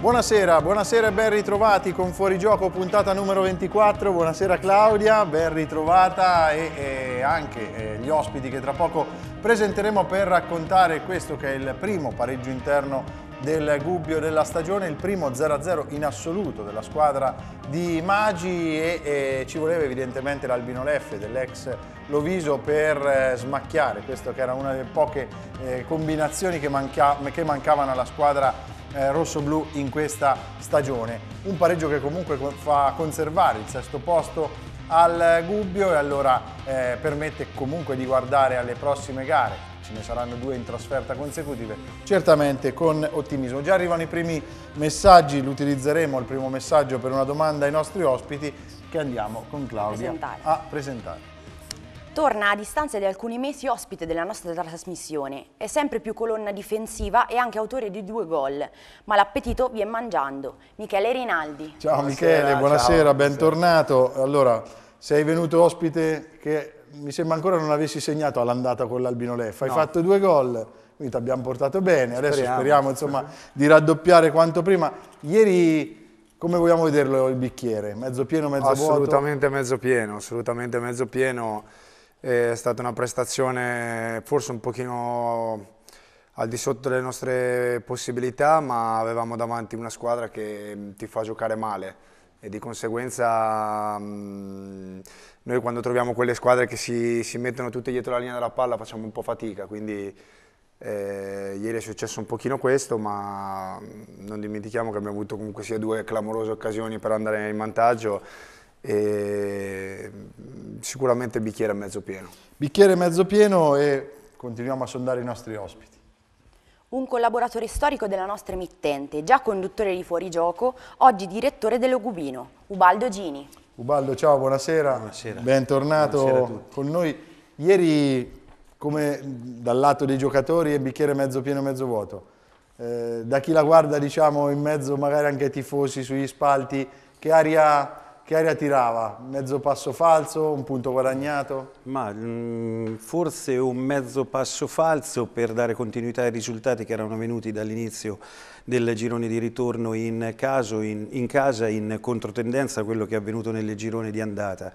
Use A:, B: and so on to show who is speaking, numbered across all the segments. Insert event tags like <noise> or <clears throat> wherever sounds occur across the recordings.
A: Buonasera, buonasera e ben ritrovati con Fuorigioco puntata numero 24, buonasera Claudia, ben ritrovata e, e anche e eh, gli ospiti che tra poco presenteremo per raccontare questo che è il primo pareggio interno del Gubbio della stagione, il primo 0-0 in assoluto della squadra di Magi e, e ci voleva evidentemente l'Albino Leffe dell'ex Loviso per eh, smacchiare, questo che era una delle poche eh, combinazioni che, manca, che mancavano alla squadra eh, rosso-blu in questa stagione. Un pareggio che comunque fa conservare il sesto posto al Gubbio e allora eh, permette comunque di guardare alle prossime gare ce ne saranno due in trasferta consecutive, certamente con ottimismo. Già arrivano i primi messaggi, l'utilizzeremo il primo messaggio per una domanda ai nostri ospiti che andiamo con Claudia presentare. a presentare.
B: Torna a distanza di alcuni mesi ospite della nostra trasmissione, è sempre più colonna difensiva e anche autore di due gol, ma l'appetito vi è mangiando. Michele Rinaldi. Ciao buonasera, Michele, buonasera, ciao,
A: bentornato. Buonasera. Allora, sei venuto ospite che mi sembra ancora non avessi segnato all'andata con l'Albino Leffa. Hai no. fatto due gol, quindi ti abbiamo portato bene. Adesso speriamo, speriamo insomma, di raddoppiare quanto prima. Ieri... Come vogliamo vederlo il bicchiere? Mezzo pieno, mezzo assolutamente
C: vuoto? Mezzo pieno, assolutamente mezzo pieno. È stata una prestazione forse un pochino al di sotto delle nostre possibilità, ma avevamo davanti una squadra che mm, ti fa giocare male e di conseguenza mh, mm, noi quando troviamo quelle squadre che si, si, mettono tutte dietro la linea della palla facciamo un po' fatica, quindi eh, ieri è successo un pochino questo, ma mm, non dimentichiamo che abbiamo avuto comunque sia due clamorose occasioni per andare in vantaggio e mm, sicuramente bicchiere mezzo pieno.
A: Bicchiere mezzo pieno e continuiamo a sondare i nostri ospiti
B: un collaboratore storico della nostra emittente, già conduttore di Fuorigioco, oggi direttore dell'Ogubino, Ubaldo Gini.
A: Ubaldo, ciao, buonasera. Buonasera. Bentornato buonasera con noi. Ieri, come dal lato dei giocatori, è bicchiere mezzo pieno, mezzo vuoto. Eh, da chi la guarda, diciamo, in mezzo magari anche ai tifosi sugli spalti, che aria che aria tirava? Mezzo passo falso, un punto guadagnato?
D: Ma mh, mm, forse un mezzo passo falso per dare continuità ai risultati che erano venuti dall'inizio del girone di ritorno in, caso, in, in casa, in controtendenza a quello che è avvenuto nel girone di andata.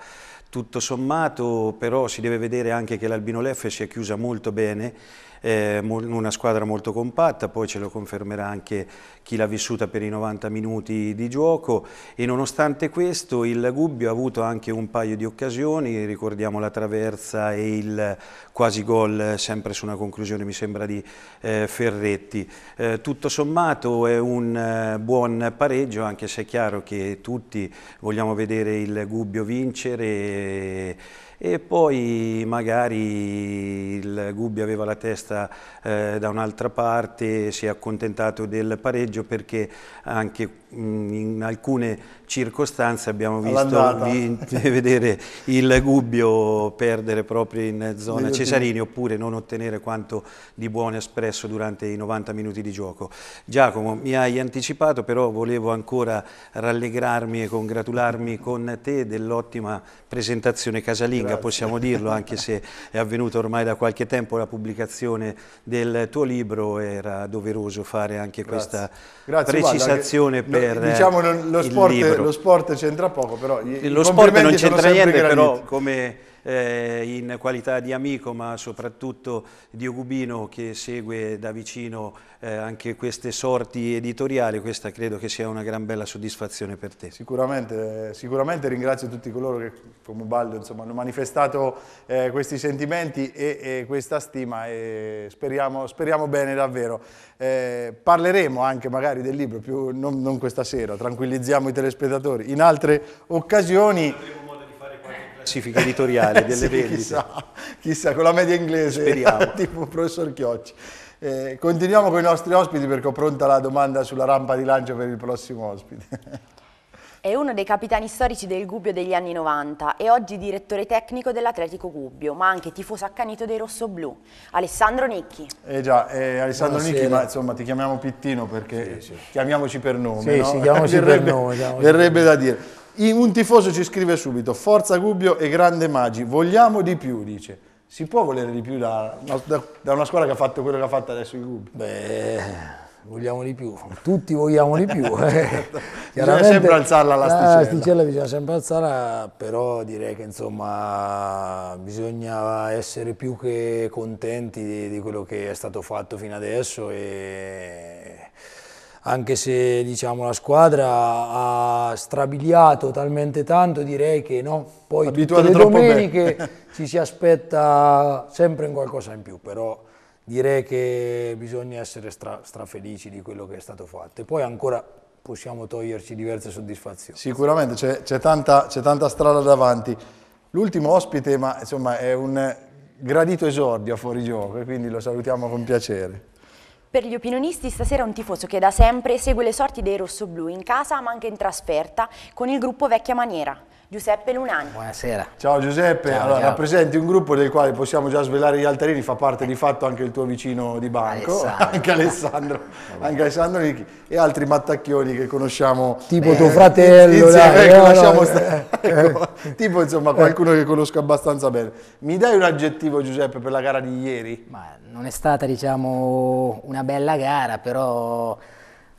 D: Tutto sommato però si deve vedere anche che l'Albino Leffe si è chiusa molto bene eh, una squadra molto compatta, poi ce lo confermerà anche chi l'ha vissuta per i 90 minuti di gioco e nonostante questo il Gubbio ha avuto anche un paio di occasioni, ricordiamo la traversa e il quasi gol sempre su una conclusione mi sembra di eh, Ferretti. Eh, tutto sommato è un eh, buon pareggio anche se è chiaro che tutti vogliamo vedere il Gubbio vincere e poi magari il Gubbio aveva la testa eh, da un'altra parte, si è accontentato del pareggio perché anche in alcune circostanze abbiamo visto <laughs> vedere il Gubbio perdere proprio in zona Cesarini oppure non ottenere quanto di buono espresso durante i 90 minuti di gioco. Giacomo, mi hai anticipato però volevo ancora rallegrarmi e congratularmi con te dell'ottima presentazione casalinga casalinga, possiamo dirlo, anche se è avvenuta ormai da qualche tempo la pubblicazione del tuo libro, era doveroso fare anche Grazie. questa Grazie, precisazione guarda, per eh, diciamo, lo, lo, sport, lo
A: sport c'entra poco, però... lo
D: sport non c'entra niente, però come eh, in qualità di amico ma soprattutto di Ugubino che segue da vicino eh, anche queste sorti editoriali, questa credo che sia una gran bella soddisfazione per te.
A: Sicuramente, sicuramente ringrazio tutti coloro che come Baldo insomma, hanno manifestato eh, questi sentimenti e, e, questa stima e speriamo, speriamo bene davvero. Eh, parleremo anche magari del libro, più, non, non questa sera, tranquillizziamo i telespettatori, in altre occasioni classifica editoriale <laughs> eh, delle sì, vendite. Chissà, chissà, con la media inglese, Speriamo. <laughs> tipo professor Chiocci. Eh, continuiamo con i nostri ospiti perché ho pronta la domanda sulla rampa di lancio per il prossimo ospite.
B: È uno dei capitani storici del Gubbio degli anni 90 e oggi direttore tecnico dell'Atletico Gubbio, ma anche tifoso accanito dei rossoblù, Alessandro Nicchi.
A: Eh già, eh, Alessandro Buonasera. Nicchi, ma insomma ti chiamiamo Pittino perché sì, sì. chiamiamoci per nome, Sì, no? sì chiamiamoci <laughs> verrebbe, per nome. Verrebbe da dire. Un tifoso ci scrive subito, forza Gubbio e grande Maggi, vogliamo di più, dice. Si può volere di più da, da, da una squadra che ha fatto quello che ha fatto adesso il Gubbio? Beh vogliamo di più,
E: tutti vogliamo di più. Eh.
A: <laughs> bisogna sempre alzarla l'asticella. L'asticella
E: bisogna sempre alzarla, però direi che insomma bisogna essere più che contenti di, di quello che è stato fatto fino adesso e anche se diciamo, la squadra ha strabiliato talmente tanto, direi che no, poi Abituate tutte le domeniche <laughs> ci si aspetta sempre un qualcosa in più, però direi che bisogna essere stra, strafelici di quello che è stato fatto. E poi ancora possiamo toglierci diverse soddisfazioni.
A: Sicuramente c'è tanta, tanta strada davanti. L'ultimo ospite, ma insomma è un gradito esordio a fuori gioco, quindi lo salutiamo con piacere.
B: Per gli opinionisti stasera un tifoso che da sempre segue le sorti dei rossoblù in casa ma anche in trasferta con il gruppo Vecchia Maniera. Giuseppe Lunani. Buonasera.
A: Ciao Giuseppe, ciao, allora, ciao. rappresenti un gruppo del quale possiamo già svelare gli altarini, fa parte di fatto anche il tuo vicino di banco, Alessandro. anche Alessandro, anche Alessandro Ricchi e altri mattacchioni che conosciamo. Tipo eh, tuo fratello, insieme, dai, ecco, no, no, stare, eh. ecco. tipo insomma eh. qualcuno che conosco abbastanza bene. Mi dai un aggettivo Giuseppe per la gara di ieri? Ma
F: non è stata diciamo una bella gara, però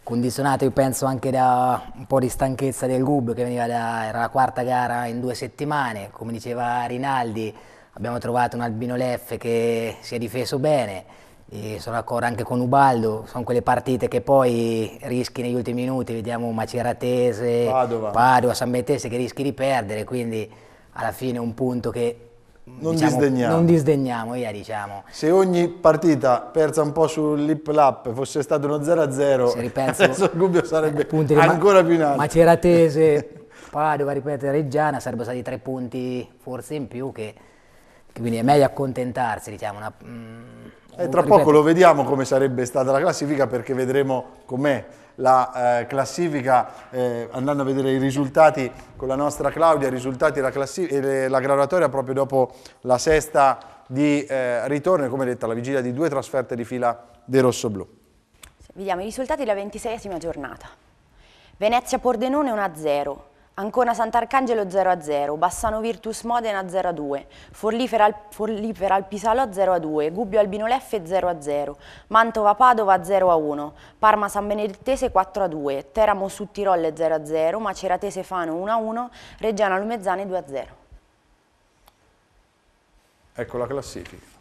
F: condizionato io penso anche da un po' di stanchezza del Gub che veniva da, era la quarta gara in due settimane, come diceva Rinaldi abbiamo trovato un Albino Leff che si è difeso bene, e sono d'accordo anche con Ubaldo, sono quelle partite che poi rischi negli ultimi minuti, vediamo Maceratese, Padova, Padova San Mettese che rischi di perdere, quindi alla fine un punto che
A: non, diciamo, disdegniamo. non
F: disdegniamo, via, diciamo.
A: Se ogni partita persa un po' sull'hip lap fosse stato uno 0-0, ripenso, <laughs> il dubbio sarebbe eh, ancora più in alto. Ma c'era Tese,
F: <laughs> Padova, ripeto, Reggiana, sarebbero stati tre punti forse in più che, che quindi è meglio accontentarsi, diciamo, una, mm,
A: e tra ripeto, poco lo vediamo come sarebbe stata la classifica perché vedremo com'è la eh, classifica, eh, andando a vedere i risultati con la nostra Claudia, i risultati la, e la graduatoria proprio dopo la sesta di eh, ritorno e come detto la vigilia di due trasferte di fila dei rossoblù.
B: Vediamo i risultati della ventiseiesima giornata. Venezia-Pordenone 1-0, Ancona Sant'Arcangelo 0-0, Bassano Virtus Modena 0-2, Forlì Feral Pisalo 0-2, Gubbio Albino Leffe 0-0, Mantova Padova 0-1, Parma San Benedettese 4-2, Teramo su Tirolle 0-0, Maceratese Fano 1-1, Reggiana Lumezzane 2-0.
A: Ecco la classifica.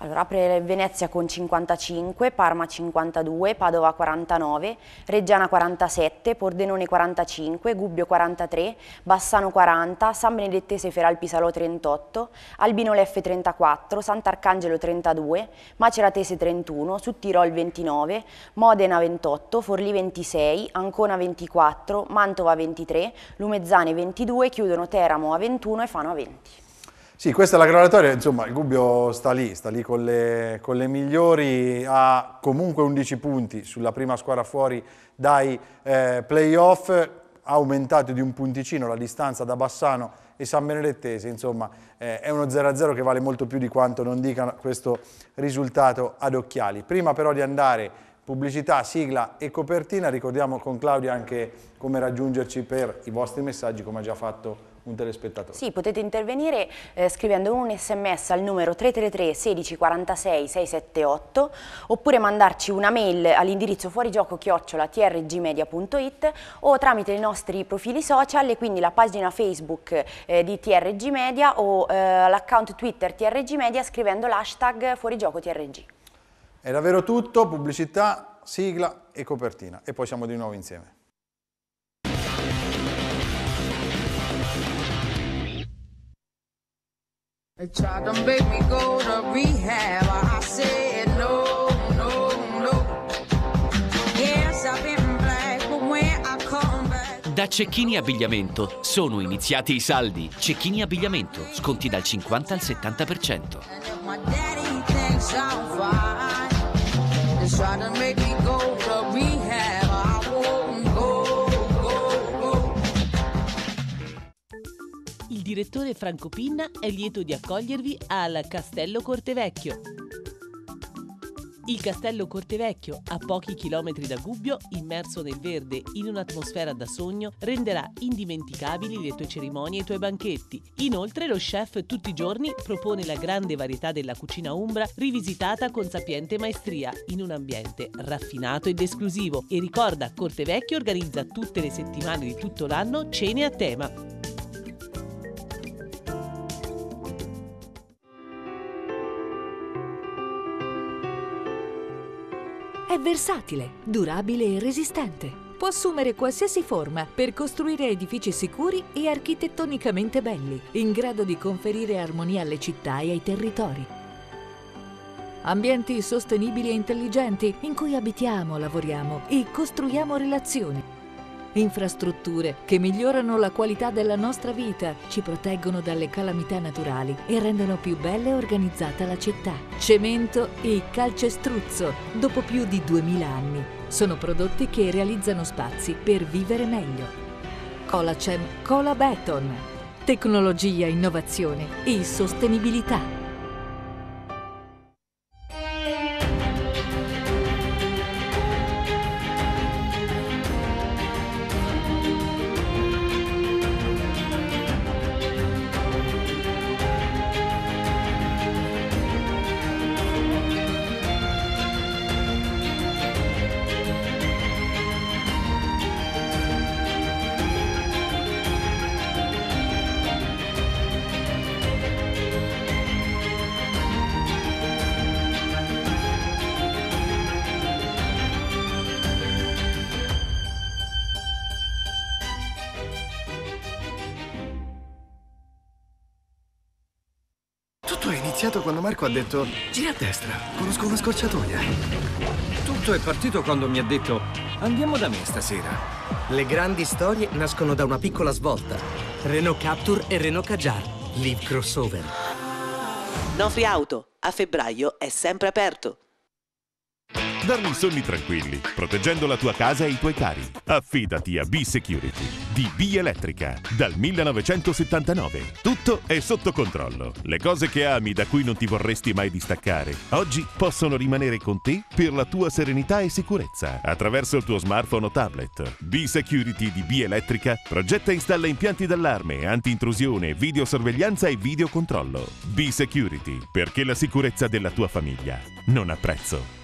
B: Allora, apre Venezia con 55, Parma 52, Padova 49, Reggiana 47, Pordenone 45, Gubbio 43, Bassano 40, San Benedettese Feralpisalo 38, Albino Leffe 34, Sant'Arcangelo 32, Maceratese 31, Suttirol 29, Modena 28, Forlì 26, Ancona 24, Mantova 23, Lumezzane 22, chiudono Teramo a 21 e Fano a 20.
A: Sì, questa è la graduatoria, insomma il Gubbio sta lì, sta lì con le, con le, migliori, ha comunque 11 punti sulla prima squadra fuori dai eh, playoff, ha aumentato di un punticino la distanza da Bassano e San Benedettese, insomma eh, è uno 0-0 che vale molto più di quanto non dica questo risultato ad occhiali. Prima però di andare pubblicità, sigla e copertina, ricordiamo con Claudia anche come raggiungerci per i vostri messaggi come ha già fatto un telespettatore.
B: Sì, potete intervenire eh, scrivendo un sms al numero 333 16 46 678 oppure mandarci una mail all'indirizzo fuorigioco chiocciola trgmedia.it o tramite i nostri profili social e quindi la pagina Facebook eh, di TRG Media o eh, l'account Twitter TRG Media scrivendo l'hashtag fuorigioco TRG.
A: È davvero tutto, pubblicità, sigla e copertina e poi siamo di nuovo insieme.
G: Da Cecchini Abbigliamento sono iniziati i saldi. Cecchini Abbigliamento, sconti dal 50 al 70%.
H: My daddy
B: thinks I'm fine. They tried to
G: direttore Franco Pinna è lieto di accogliervi al Castello Cortevecchio. Il Castello Cortevecchio, a pochi chilometri da Gubbio, immerso nel verde in un'atmosfera da sogno, renderà indimenticabili le tue cerimonie e i tuoi banchetti. Inoltre lo chef tutti i giorni propone la grande varietà della cucina umbra rivisitata con sapiente maestria in un ambiente raffinato ed esclusivo. E ricorda, Cortevecchio organizza tutte le settimane di tutto l'anno cene a tema.
I: È versatile, durabile e resistente. Può assumere qualsiasi forma per costruire edifici sicuri e architettonicamente belli, in grado di conferire armonia alle città e ai territori. Ambienti sostenibili e intelligenti in cui abitiamo, lavoriamo e costruiamo relazioni infrastrutture che migliorano la qualità della nostra vita, ci proteggono dalle calamità naturali e rendono più bella e organizzata la città. Cemento e calcestruzzo, dopo più di 2000 anni, sono prodotti che realizzano spazi per vivere meglio. Colacem Cola Beton. Tecnologia, innovazione e sostenibilità.
C: iniziato quando Marco ha detto gira
J: a destra,
B: conosco una scorciatoia.
C: Tutto è partito quando mi ha detto
G: andiamo da me stasera. Le grandi storie nascono da una piccola svolta. Renault Capture e Renault Kajar, Live Crossover. Nofri Auto, a febbraio è sempre aperto.
K: Darli sonni tranquilli, proteggendo la tua casa e i tuoi cari. Affidati a B-Security di B-Elettrica dal 1979. Tutto è sotto controllo. Le cose che ami da cui non ti vorresti mai distaccare, oggi possono rimanere con te per la tua serenità e sicurezza attraverso il tuo smartphone o tablet. B-Security di B-Elettrica progetta e installa impianti d'allarme, anti-intrusione, videosorveglianza e videocontrollo. B-Security, perché la sicurezza della tua famiglia non ha prezzo.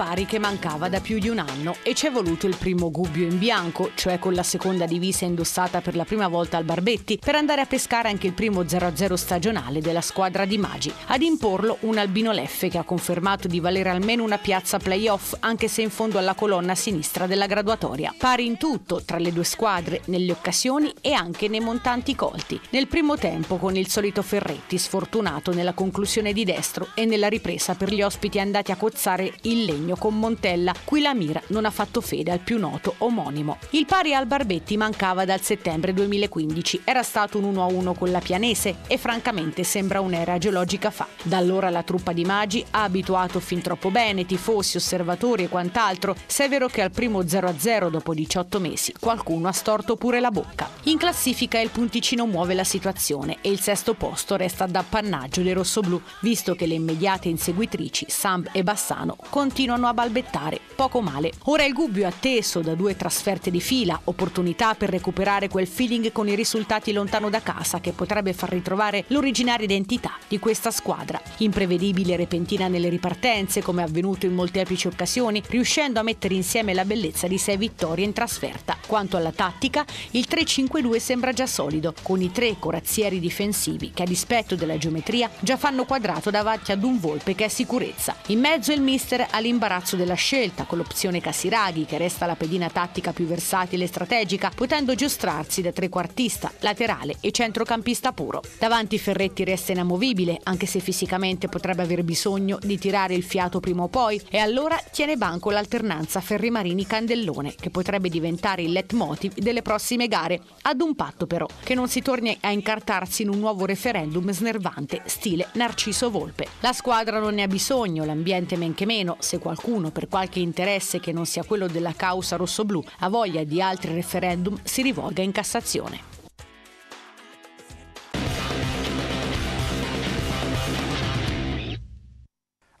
L: pari che mancava da più di un anno e ci è voluto il primo gubbio in bianco, cioè con la seconda divisa indossata per la prima volta al Barbetti, per andare a pescare anche il primo 0-0 stagionale della squadra di Magi. Ad imporlo un Albino Leffe che ha confermato di valere almeno una piazza playoff, anche se in fondo alla colonna sinistra della graduatoria. Pari in tutto tra le due squadre, nelle occasioni e anche nei montanti colti. Nel primo tempo con il solito Ferretti sfortunato nella conclusione di destro e nella ripresa per gli ospiti andati a cozzare il legno impegno con Montella, cui la mira non ha fatto fede al più noto omonimo. Il pari al Barbetti mancava dal settembre 2015, era stato un 1-1 a con la Pianese e francamente sembra un'era geologica fa. Da allora la truppa di Magi ha abituato fin troppo bene tifosi, osservatori e quant'altro, se è vero che al primo 0-0 a dopo 18 mesi qualcuno ha storto pure la bocca. In classifica il punticino muove la situazione e il sesto posto resta d'appannaggio dei rossoblù, visto che le immediate inseguitrici Samb e Bassano continuano continuano a balbettare, poco male. Ora il Gubbio è atteso da due trasferte di fila, opportunità per recuperare quel feeling con i risultati lontano da casa che potrebbe far ritrovare l'originaria identità di questa squadra. Imprevedibile e repentina nelle ripartenze, come è avvenuto in molteplici occasioni, riuscendo a mettere insieme la bellezza di sei vittorie in trasferta. Quanto alla tattica, il 3-5-2 sembra già solido, con i tre corazzieri difensivi che a dispetto della geometria già fanno quadrato davanti ad un volpe che è sicurezza. In mezzo il mister all'imbarazzo l'imbarazzo della scelta con l'opzione Casiraghi che resta la pedina tattica più versatile e strategica, potendo giostrarsi da trequartista, laterale e centrocampista puro. Davanti Ferretti resta inamovibile, anche se fisicamente potrebbe aver bisogno di tirare il fiato prima o poi, e allora tiene banco l'alternanza Ferrimarini-Candellone, che potrebbe diventare il leitmotiv delle prossime gare, ad un patto però che non si torni a incartarsi in un nuovo referendum snervante stile Narciso Volpe. La squadra non ne ha bisogno, l'ambiente men che meno, se qualcuno qualcuno per qualche interesse che non sia quello della causa rossoblù ha voglia di altri referendum si rivolga in Cassazione.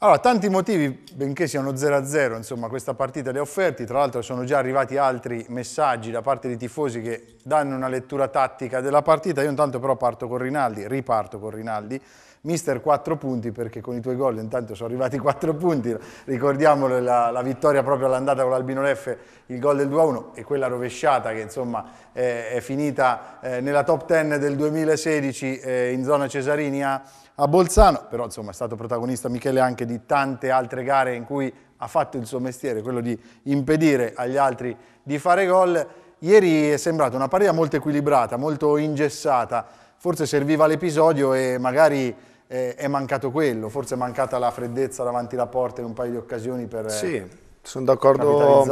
A: Allora, tanti motivi, benché siano 0-0, insomma, questa partita le ha offerti, tra l'altro sono già arrivati altri messaggi da parte dei tifosi che danno una lettura tattica della partita, io intanto però parto con Rinaldi, riparto con Rinaldi, Mister 4 punti perché con i tuoi gol intanto sono arrivati 4 <laughs> punti, ricordiamo la, la vittoria proprio all'andata con l'Albino Leffe, il gol del 2-1 e quella rovesciata che insomma eh, è finita eh, nella top 10 del 2016 eh, in zona Cesarini a, a Bolzano, però insomma è stato protagonista Michele anche di tante altre gare in cui ha fatto il suo mestiere, quello di impedire agli altri di fare gol. Ieri è sembrata una partita molto equilibrata, molto ingessata, forse serviva l'episodio e magari eh, è mancato quello, forse è mancata la freddezza davanti alla porta in un paio di occasioni per eh, sì,
C: sono d'accordo,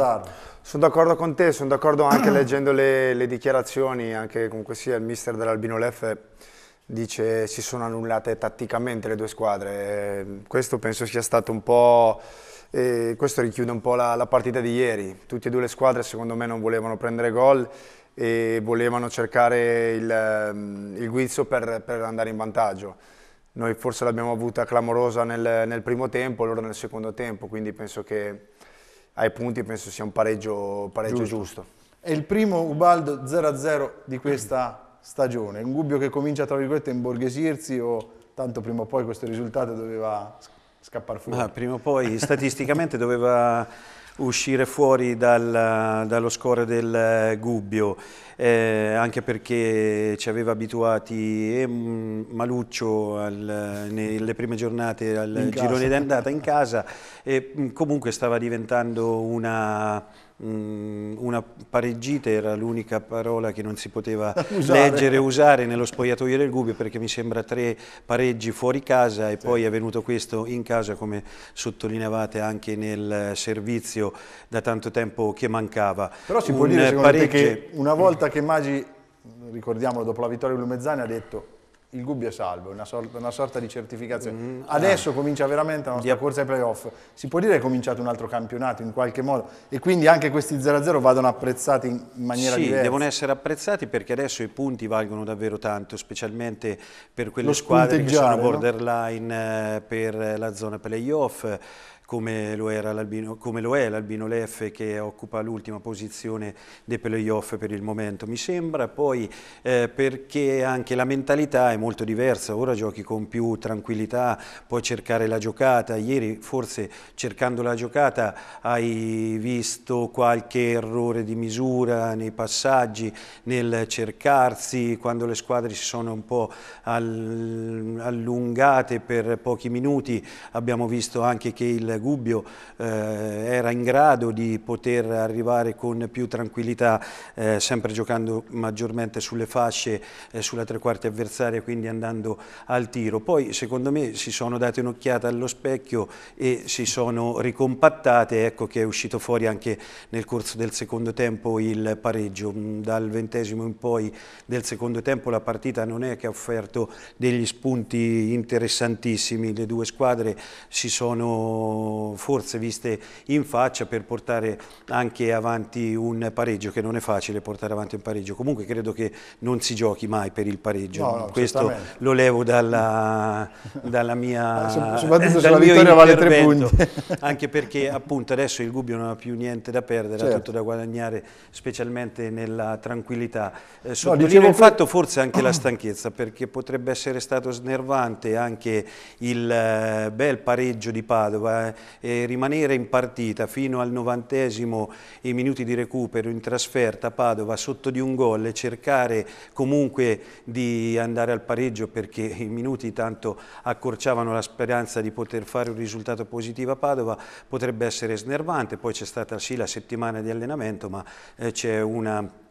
C: sono d'accordo con te, sono d'accordo anche leggendo le, le, dichiarazioni, anche comunque sia il mister dell'Albino Lef dice si sono annullate tatticamente le due squadre, eh, questo penso sia stato un po'... E eh, questo richiude un po' la, la, partita di ieri. Tutte e due le squadre secondo me non volevano prendere gol e volevano cercare il, ehm, il guizzo per, per andare in vantaggio. Noi forse l'abbiamo avuta clamorosa nel, nel primo tempo, loro nel secondo tempo, quindi penso che ai punti penso sia un pareggio, pareggio giusto. giusto.
A: È il primo Ubaldo 0-0 di questa stagione, un dubbio che comincia tra virgolette a imborghesirsi o tanto prima o poi questo risultato doveva scappare fuori. Ah,
D: prima o poi statisticamente doveva uscire fuori dal, dallo score del eh, Gubbio, eh, anche perché ci aveva abituati eh, Maluccio al, nelle prime giornate al girone d'andata in casa e comunque stava diventando una Mm, una pareggita era l'unica parola che non si poteva <laughs> usare. leggere e usare nello spogliatoio del Gubbio perché mi sembra tre pareggi fuori casa e sì. poi è venuto questo in casa come sottolineavate anche nel servizio da tanto tempo che mancava. Però si Un può dire pareggio... che
A: una volta che Maggi ricordiamolo dopo la vittoria di Lumezzani, ha detto il Gubbio è salvo, una sorta, una sorta di certificazione. Mm, ah. Adesso ah. comincia veramente la nostra yeah. corsa ai playoff. Si può dire che è cominciato un altro campionato in qualche modo e quindi anche questi 0-0 vadano apprezzati in maniera sì, diversa. devono
D: essere apprezzati perché adesso i punti valgono davvero tanto, specialmente per quelle Lo squadre che sono borderline no? Eh, per la zona playoff come lo, come lo, è l'Albino Leff che occupa l'ultima posizione dei playoff per il momento. Mi sembra poi eh, perché anche la mentalità è molto diversa, ora giochi con più tranquillità, puoi cercare la giocata, ieri forse cercando la giocata hai visto qualche errore di misura nei passaggi, nel cercarsi, quando le squadre si sono un po' allungate per pochi minuti abbiamo visto anche che il Gubbio eh, era in grado di poter arrivare con più tranquillità, eh, sempre giocando maggiormente sulle fasce, eh, sulla tre quarti avversaria, quindi andando al tiro. Poi secondo me si sono date un'occhiata allo specchio e si sono ricompattate, ecco che è uscito fuori anche nel corso del secondo tempo il pareggio. Mm, dal ventesimo in poi del secondo tempo la partita non è che ha offerto degli spunti interessantissimi, le due squadre si sono forse viste in faccia per portare anche avanti un pareggio, che non è facile portare avanti un pareggio. Comunque credo che non si giochi mai per il pareggio, no, no, questo certamente. lo levo dalla, dalla mia... <laughs> Soprattutto sulla vittoria vale tre punti. <laughs> anche perché appunto adesso il Gubbio non ha più niente da perdere, certo. ha tutto da guadagnare, specialmente nella tranquillità. Eh, sottolineo no, il fatto forse anche la stanchezza, perché potrebbe essere stato snervante anche il eh, bel pareggio di Padova, eh, eh, rimanere in partita fino al novantesimo i minuti di recupero in trasferta a Padova sotto di un gol e cercare comunque di andare al pareggio perché i minuti tanto accorciavano la speranza di poter fare un risultato positivo a Padova potrebbe essere snervante, poi c'è stata sì la settimana di allenamento ma eh, c'è una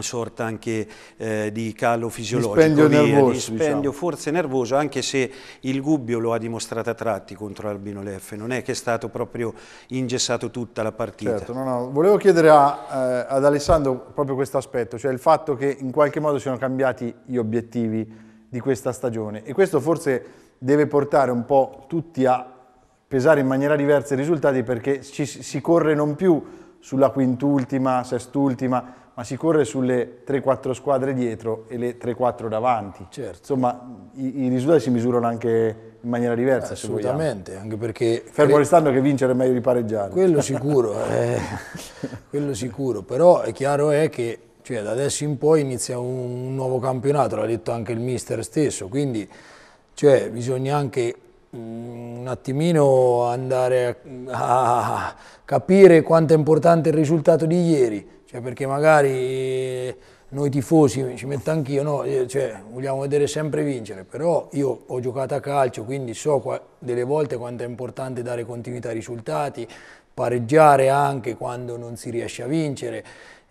D: sorta anche eh, di calo fisiologico, dispendio via, nervoso, dispendio, diciamo. forse nervoso, anche se il Gubbio lo ha dimostrato a tratti contro Albino Leff, non è che è stato proprio ingessato tutta la partita. Certo,
A: no, no. Volevo chiedere a, eh, ad Alessandro proprio questo aspetto, cioè il fatto che in qualche modo siano cambiati gli obiettivi di questa stagione e questo forse deve portare un po' tutti a pesare in maniera diversa i risultati perché ci, si corre non più sulla quintultima, sestultima, ma si corre sulle 3-4 squadre dietro e le 3-4 davanti. Certo. Insomma, i, i, risultati si misurano anche in maniera diversa. Eh, assolutamente, anche perché... Fermo restando che vincere è meglio di pareggiare. Quello sicuro, <laughs> eh, quello sicuro,
E: però è chiaro è eh, che cioè, da adesso in poi inizia un, un nuovo campionato, l'ha detto anche il mister stesso, quindi cioè, bisogna anche mm, un attimino andare a, a capire quanto è importante il risultato di ieri cioè perché magari eh, noi tifosi, ci metto anch'io, no? Eh, cioè, vogliamo vedere sempre vincere, però io ho giocato a calcio, quindi so qua, delle volte quanto è importante dare continuità ai risultati, pareggiare anche quando non si riesce a vincere,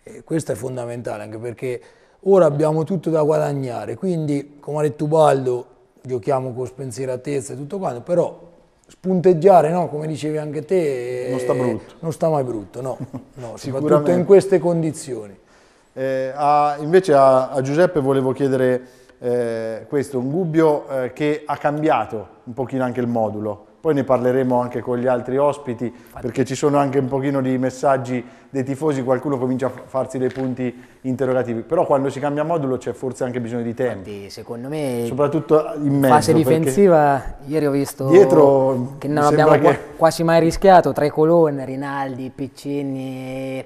E: e questo è fondamentale anche perché ora abbiamo tutto da guadagnare, quindi come ha detto Baldo, giochiamo con spensieratezza e tutto quanto, però spunteggiare, no? come dicevi anche te, non sta eh, brutto. Non sta mai brutto, no, no soprattutto <laughs> in queste condizioni.
A: Eh, a, invece a, a, Giuseppe volevo chiedere eh, questo, un Gubbio eh, che ha cambiato un pochino anche il modulo, poi ne parleremo anche con gli altri ospiti perché ci sono anche un pochino di messaggi dei tifosi, qualcuno comincia a farsi dei punti interrogativi, però quando si cambia modulo c'è forse anche bisogno di tempo. Infatti, secondo me, soprattutto in mezzo, fase difensiva,
F: ieri ho visto dietro, che non abbiamo che... quasi mai rischiato, tre colonne, Rinaldi, Piccini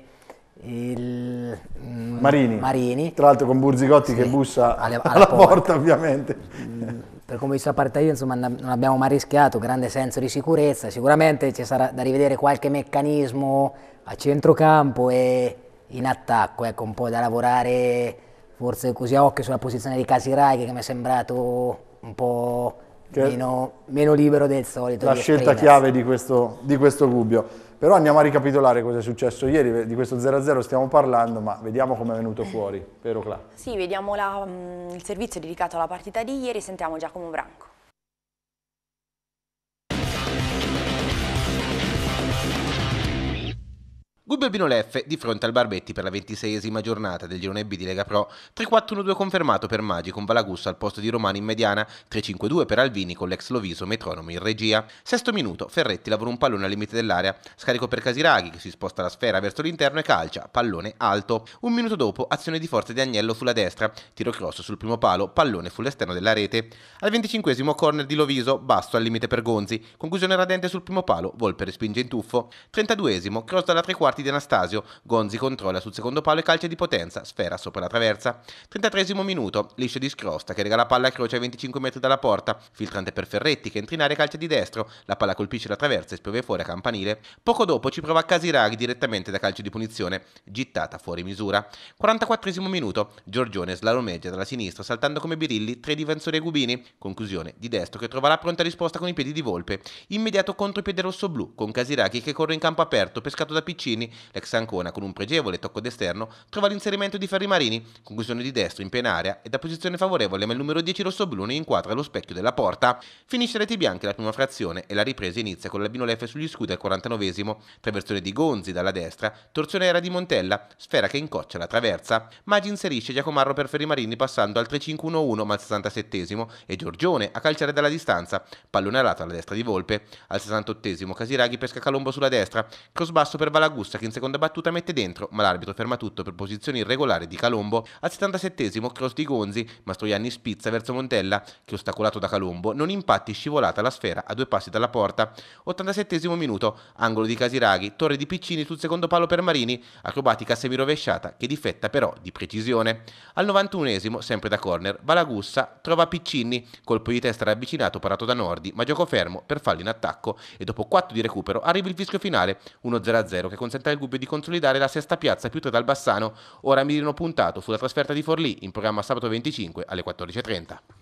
F: il, mm, Marini. Marini.
A: Tra l'altro con Burzigotti sì, che bussa alla, <laughs> alla, alla porta. porta
F: ovviamente. Mm per come visto la partita insomma, non abbiamo mai rischiato, grande senso di sicurezza, sicuramente ci sarà da rivedere qualche meccanismo a centrocampo e in attacco, ecco, un po' da lavorare forse così a occhio sulla posizione di Casirai che mi è sembrato un po' cioè
A: meno, meno libero del solito. La scelta chiave di questo, di questo Gubbio. Però andiamo a ricapitolare cosa è successo ieri, di questo 0-0 stiamo parlando, ma vediamo come è venuto fuori, vero
B: Sì, vediamo la, mm, il servizio dedicato alla partita di ieri, sentiamo Giacomo Branco.
K: Guberbino Leffe di fronte al Barbetti per la ventiseiesima giornata del girone B di Lega Pro, 3-4-1-2 confermato per Maggi con Valagusso al posto di Romani in mediana, 3-5-2 per Alvini con l'ex Loviso metronomo in regia. Sesto minuto, Ferretti lavora un pallone al limite dell'area, scarico per Casiraghi che si sposta la sfera verso l'interno e calcia, pallone alto. Un minuto dopo, azione di forza di Agnello sulla destra, tiro cross sul primo palo, pallone sull'esterno della rete. Al venticinquesimo corner di Loviso, basso al limite per Gonzi, conclusione radente sul primo palo, Volpe respinge in tuffo. Trentaduesimo, cross dalla tre quarti di Anastasio. Gonzi controlla sul secondo palo e calcia di potenza, sfera sopra la traversa. 33 minuto, liscio di scrosta che regala palla a croce a 25 metri dalla porta, filtrante per Ferretti che entra in area calcia di destro, la palla colpisce la traversa e spiove fuori a campanile. Poco dopo ci prova Casiraghi direttamente da calcio di punizione, gittata fuori misura. 44 minuto, Giorgione slalomeggia dalla sinistra saltando come birilli tre difensori Gubini, conclusione di destro che trova la pronta risposta con i piedi di Volpe. Immediato contro contropiede rosso-blu con Casiraghi che corre in campo aperto pescato da Piccini Marini. L'ex Ancona, con un pregevole tocco d'esterno, trova l'inserimento di Ferri Marini, conclusione di destra in piena area e da posizione favorevole ma il numero 10 rossoblù ne inquadra lo specchio della porta. Finisce reti bianche la prima frazione e la ripresa inizia con l'albino Lefe sugli scudi al 49esimo, Traversione di Gonzi dalla destra, torsione era di Montella, sfera che incoccia la traversa. Maggi inserisce Giacomarro per Ferri Marini passando al 3-5-1-1 ma al 67esimo e Giorgione a calciare dalla distanza, pallone alato alla destra di Volpe. Al 68esimo Casiraghi pesca Calombo sulla destra, cross basso per Valagusta Mosca che in seconda battuta mette dentro, ma l'arbitro ferma tutto per posizione irregolare di Calombo. Al 77esimo cross di Gonzi, Mastroianni spizza verso Montella che ostacolato da Calombo non impatti scivolata la sfera a due passi dalla porta. 87esimo minuto, angolo di Casiraghi, torre di Piccini sul secondo palo per Marini, acrobatica semirovesciata che difetta però di precisione. Al 91esimo, sempre da corner, Valagussa trova Piccini, colpo di testa ravvicinato parato da Nordi, ma gioco fermo per fallo in attacco e dopo 4 di recupero arriva il fischio finale 1-0-0 che consente senza il dubbio di consolidare la sesta piazza più 3 dal Bassano, ora mirino puntato sulla trasferta di Forlì in programma sabato 25 alle 14.30.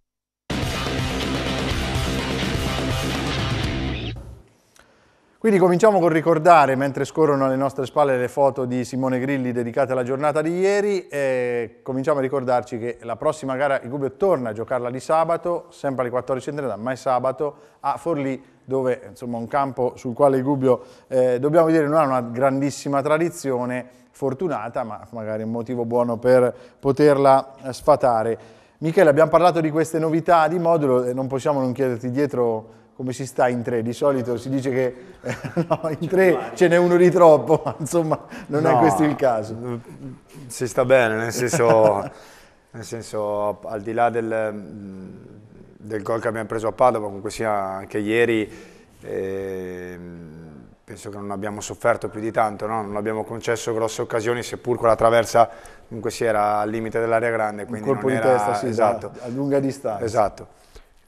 A: Quindi cominciamo col ricordare, mentre scorrono alle nostre spalle le foto di Simone Grilli dedicate alla giornata di ieri, eh, cominciamo a ricordarci che la prossima gara il Gubbio torna a giocarla di sabato, sempre alle 14.30, ma è sabato, a Forlì, dove insomma un campo sul quale il Gubbio, eh, dobbiamo dire, non ha una grandissima tradizione, fortunata, ma magari un motivo buono per poterla eh, sfatare. Michele, abbiamo parlato di queste novità di modulo e non possiamo non chiederti dietro come si sta in tre? Di solito si dice che eh, no, in cioè, tre ce n'è uno di troppo, ma insomma non no, è questo il
C: caso. Si sta bene, nel senso, <laughs> nel senso al di là del, mm, del, gol che abbiamo preso a Padova, comunque sia anche ieri, eh, penso che non abbiamo sofferto più di tanto, no? non abbiamo concesso grosse occasioni, seppur con la traversa comunque si era al limite dell'area grande. Un colpo di era, testa, sì, esatto. esatto a lunga distanza. Esatto.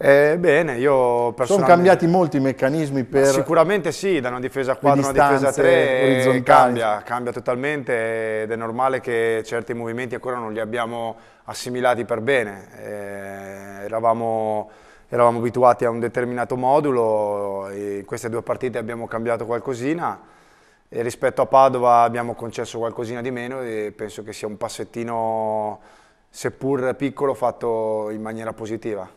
C: Eh, bene, io personalmente... Sono cambiati molti meccanismi per... Sicuramente sì, da una difesa 4 a una difesa 3 eh, cambia, cambia totalmente ed è normale che certi movimenti ancora non li abbiamo assimilati per bene. Eh, eravamo, eravamo, abituati a un determinato modulo, in queste due partite abbiamo cambiato qualcosina e rispetto a Padova abbiamo concesso qualcosina di meno e penso che sia un passettino, seppur piccolo, fatto in maniera positiva.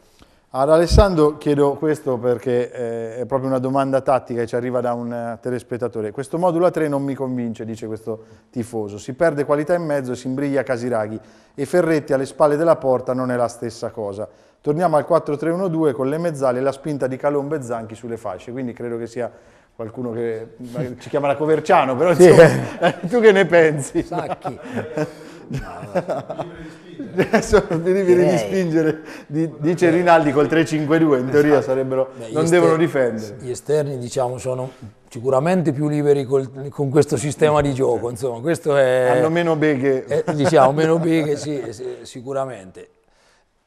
A: Ad Alessandro chiedo questo perché eh, è proprio una domanda tattica e ci arriva da un eh, telespettatore. Questo modulo a 3 non mi convince, dice questo tifoso. Si perde qualità in mezzo e si imbriglia Casiraghi e Ferretti alle spalle della porta non è la stessa cosa. Torniamo al 4-3-1-2 con le mezzali e la spinta di Calombe e Zanchi sulle fasce, quindi credo che sia qualcuno che eh, ci chiama la Coverciano, però sì. <laughs> tu, che ne pensi? Sacchi. <laughs> Adesso mi devi rispingere, dice Rinaldi col 3-5-2, in teoria esatto. sarebbero, Beh, non devono esterni, difendere.
E: Gli esterni diciamo sono
A: sicuramente più liberi col,
E: con questo sistema di gioco, insomma questo è... Hanno meno beghe. È, eh, diciamo meno beghe, sì, sì, sicuramente.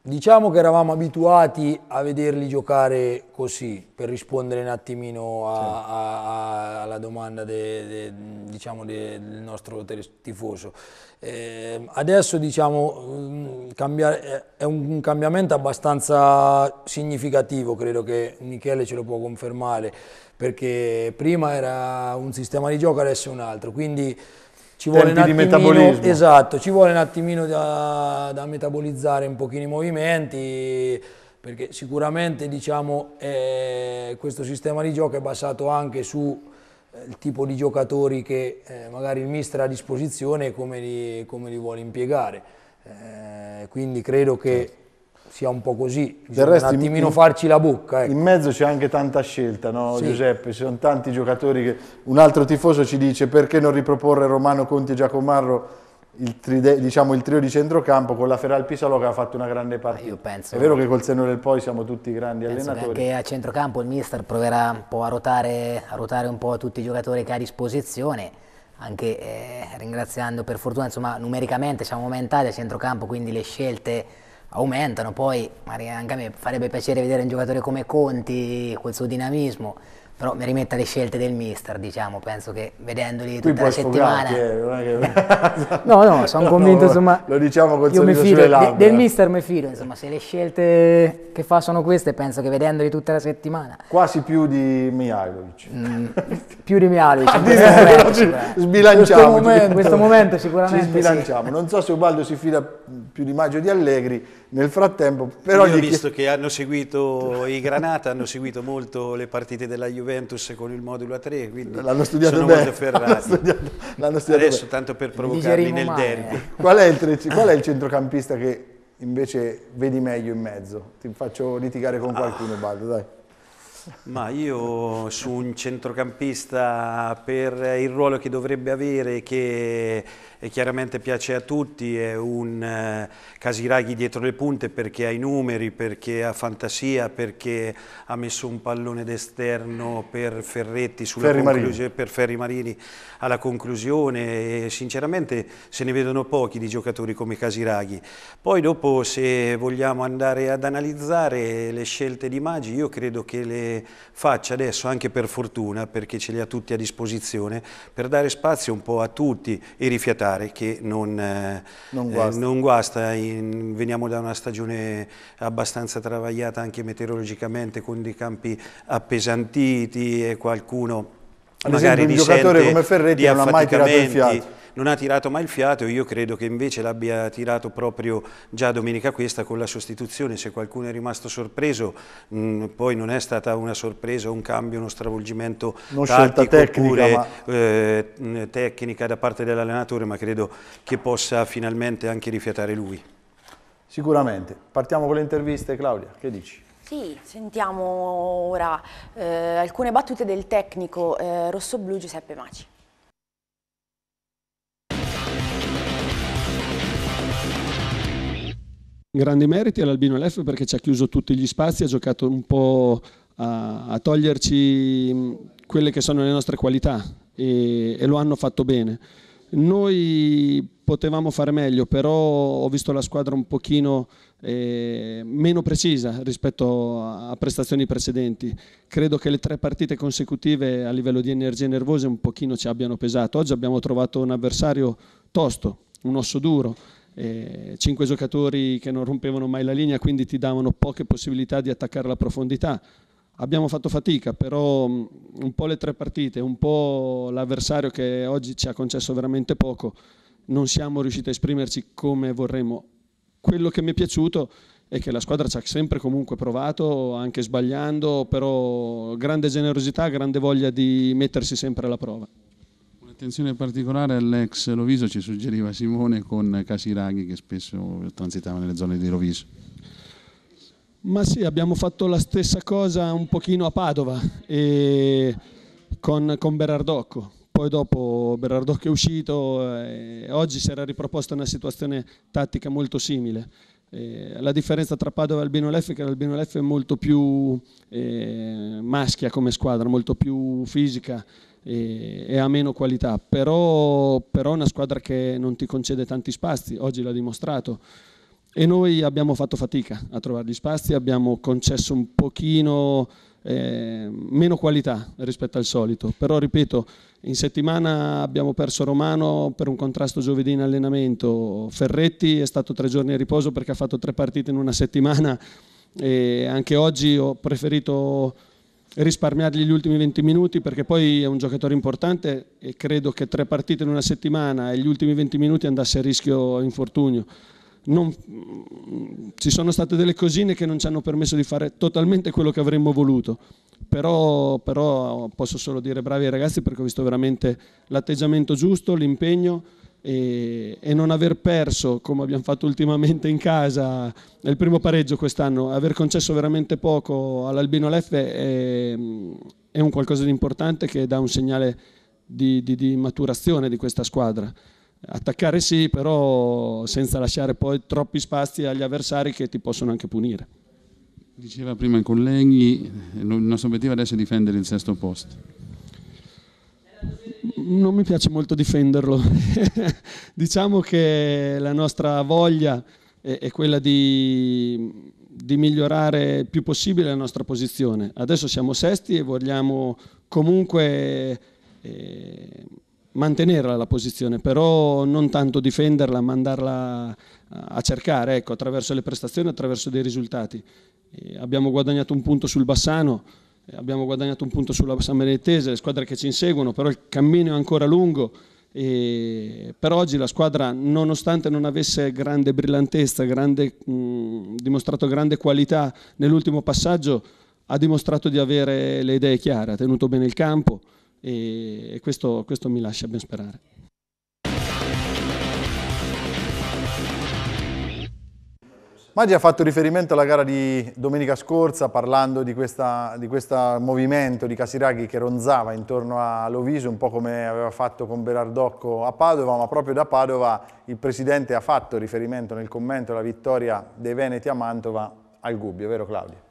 E: Diciamo che eravamo abituati a vederli giocare così, per rispondere un attimino a, sì. a, a, alla domanda de, de, diciamo de, del nostro tifoso. Eh, adesso diciamo, mm, cambiare, è un cambiamento abbastanza significativo, credo che Michele ce lo può confermare, perché prima era un sistema di gioco, adesso è un altro. Quindi ci vuole Tempi un attimino, di metabolismo. esatto, ci vuole un attimino da, da, metabolizzare un pochino i movimenti, perché sicuramente diciamo, eh, questo sistema di gioco è basato anche sul eh, tipo di giocatori che eh, magari il mister ha a disposizione e come li, come li vuole impiegare.
A: Eh, quindi credo che certo sia un po' così, bisogna resto, un attimino in, farci la bocca. Ecco. In mezzo c'è anche tanta scelta, no, sì. Giuseppe? Ci sono tanti giocatori che... Un altro tifoso ci dice perché non riproporre Romano Conti e Giacomarro il, tride, diciamo, il trio di centrocampo con la Feral Pisalo che ha fatto una grande partita. Penso, è vero che col senno del poi siamo tutti grandi allenatori. Penso Che anche a
F: centrocampo il mister proverà un po' a ruotare, a rotare un po' tutti i giocatori che ha a disposizione anche eh, ringraziando per fortuna, insomma numericamente siamo aumentati a centrocampo, quindi le scelte aumentano. Poi anche a me farebbe piacere vedere un giocatore come Conti, col suo dinamismo, però mi rimetta le scelte del mister, diciamo, penso che vedendoli
A: tutta la settimana... Eh, che... <laughs> no, no, sono <laughs> no, convinto, no, insomma... Lo diciamo col io mi fido, de, del
F: mister mi fido, insomma, se le scelte che fa sono queste, penso che vedendoli tutta la
A: settimana... Quasi più di Mihailovic. Mm, più di Mihailovic. <laughs> Ah, sbilanciamo. In questo momento, in questo momento sicuramente Ci sbilanciamo. Sì. Non so se Ubaldo si fida più di Maggio di Allegri, nel frattempo, però... Io ho visto
D: chied... che hanno seguito i Granata, hanno seguito molto le partite della Juventus con il modulo A3, quindi l'hanno studiato sono bene, molto ferrati. L'hanno studiato, Adesso, bene. tanto per
A: provocarli nel derby. Eh. Qual è, il, qual è il centrocampista che invece vedi meglio in mezzo? Ti faccio litigare con ah. qualcuno, ah. Baldo, dai.
D: Ma io su un centrocampista per il ruolo che dovrebbe avere, che e chiaramente piace a tutti, è un eh, Casiraghi dietro le punte perché ha i numeri, perché ha fantasia, perché ha messo un pallone d'esterno per Ferretti Ferri per Ferri Marini alla conclusione e sinceramente se ne vedono pochi di giocatori come Casiraghi. Poi dopo se vogliamo andare ad analizzare le scelte di Maggi, io credo che le faccia adesso anche per fortuna perché ce le ha tutti a disposizione per dare spazio un po' a tutti e rifiatare giocare che non, eh, non eh, guasta. Eh, non guasta. In, veniamo da una stagione abbastanza travagliata anche meteorologicamente con dei campi appesantiti e qualcuno Ad magari esempio, un giocatore come Ferretti non ha mai tirato il fiato non ha tirato mai il fiato, io credo che invece l'abbia tirato proprio già domenica questa con la sostituzione, se qualcuno è rimasto sorpreso mh, mm, poi non è stata una sorpresa, un cambio, uno stravolgimento non tattico tecnica, oppure ma... eh, mm, tecnica da parte dell'allenatore, ma credo che possa finalmente anche rifiatare lui.
A: Sicuramente. Partiamo con le interviste, Claudia, che dici?
B: Sì, sentiamo ora eh, alcune battute del tecnico eh, rossoblu Giuseppe Maci.
M: grandi meriti all'Albino Leff perché ci ha chiuso tutti gli spazi, ha giocato un po' a, a toglierci mm, quelle che sono le nostre qualità e, e lo hanno fatto bene. Noi potevamo fare meglio, però ho visto la squadra un pochino eh, meno precisa rispetto a prestazioni precedenti. Credo che le tre partite consecutive a livello di energie nervose un pochino ci abbiano pesato. Oggi abbiamo trovato un avversario tosto, un osso duro, eh, cinque giocatori che non rompevano mai la linea, quindi ti davano poche possibilità di attaccare la profondità. Abbiamo fatto fatica, però mm, un po' le tre partite, un po' l'avversario che oggi ci ha concesso veramente poco, non siamo riusciti a esprimerci come vorremmo. Quello che mi è piaciuto è che la squadra ci ha sempre comunque provato, anche sbagliando, però grande generosità, grande voglia di mettersi sempre alla prova.
A: Attenzione particolare all'ex Loviso, ci suggeriva Simone con Casiraghi che spesso
M: transitava nelle zone di Roviso. Ma sì, abbiamo fatto la stessa cosa un pochino a Padova con, con Berardocco. Poi dopo Berardocco è uscito e oggi si era riproposta una situazione tattica molto simile. Eh, la differenza tra Padova e Albino Leff è che l'Albino Leff è molto più eh, maschia come squadra, molto più fisica, e, ha meno qualità, però, però è una squadra che non ti concede tanti spazi, oggi l'ha dimostrato. E noi abbiamo fatto fatica a trovare gli spazi, abbiamo concesso un pochino eh, meno qualità rispetto al solito, però ripeto, in settimana abbiamo perso Romano per un contrasto giovedì in allenamento, Ferretti è stato tre giorni a riposo perché ha fatto tre partite in una settimana e anche oggi ho preferito risparmiargli gli ultimi 20 minuti perché poi è un giocatore importante e credo che tre partite in una settimana e gli ultimi 20 minuti andasse a rischio infortunio. Non, mm, ci sono state delle cosine che non ci hanno permesso di fare totalmente quello che avremmo voluto, però, però posso solo dire bravi ai ragazzi perché ho visto veramente l'atteggiamento giusto, l'impegno e, e, non aver perso, come abbiamo fatto ultimamente in casa, nel primo pareggio quest'anno, aver concesso veramente poco all'Albino Leffe è, è, un qualcosa di importante che dà un segnale di, di, di maturazione di questa squadra. Attaccare sì, però senza lasciare poi troppi spazi agli avversari che ti possono anche punire.
A: Diceva prima i colleghi, il nostro obiettivo adesso è difendere il sesto posto
M: non mi piace molto difenderlo. <laughs> diciamo che la nostra voglia è, è quella di, di migliorare il più possibile la nostra posizione. Adesso siamo sesti e vogliamo comunque eh, mantenerla la posizione, però non tanto difenderla, ma andarla a cercare ecco, attraverso le prestazioni, attraverso dei risultati. Eh, abbiamo guadagnato un punto sul Bassano abbiamo guadagnato un punto sulla Sammaritese, le squadre che ci inseguono, però il cammino è ancora lungo. E per oggi la squadra, nonostante non avesse grande brillantezza, grande, mh, dimostrato grande qualità nell'ultimo passaggio, ha dimostrato di avere le idee chiare, ha tenuto bene il campo e questo, questo mi lascia ben
J: sperare.
A: Maggi ha fatto riferimento alla gara di domenica scorsa parlando di questo movimento di Casiraghi che ronzava intorno all'Oviso, un po' come aveva fatto con Berardocco a Padova, ma proprio da Padova il Presidente ha fatto riferimento nel commento alla vittoria dei Veneti a Mantova al Gubbio, vero Claudio?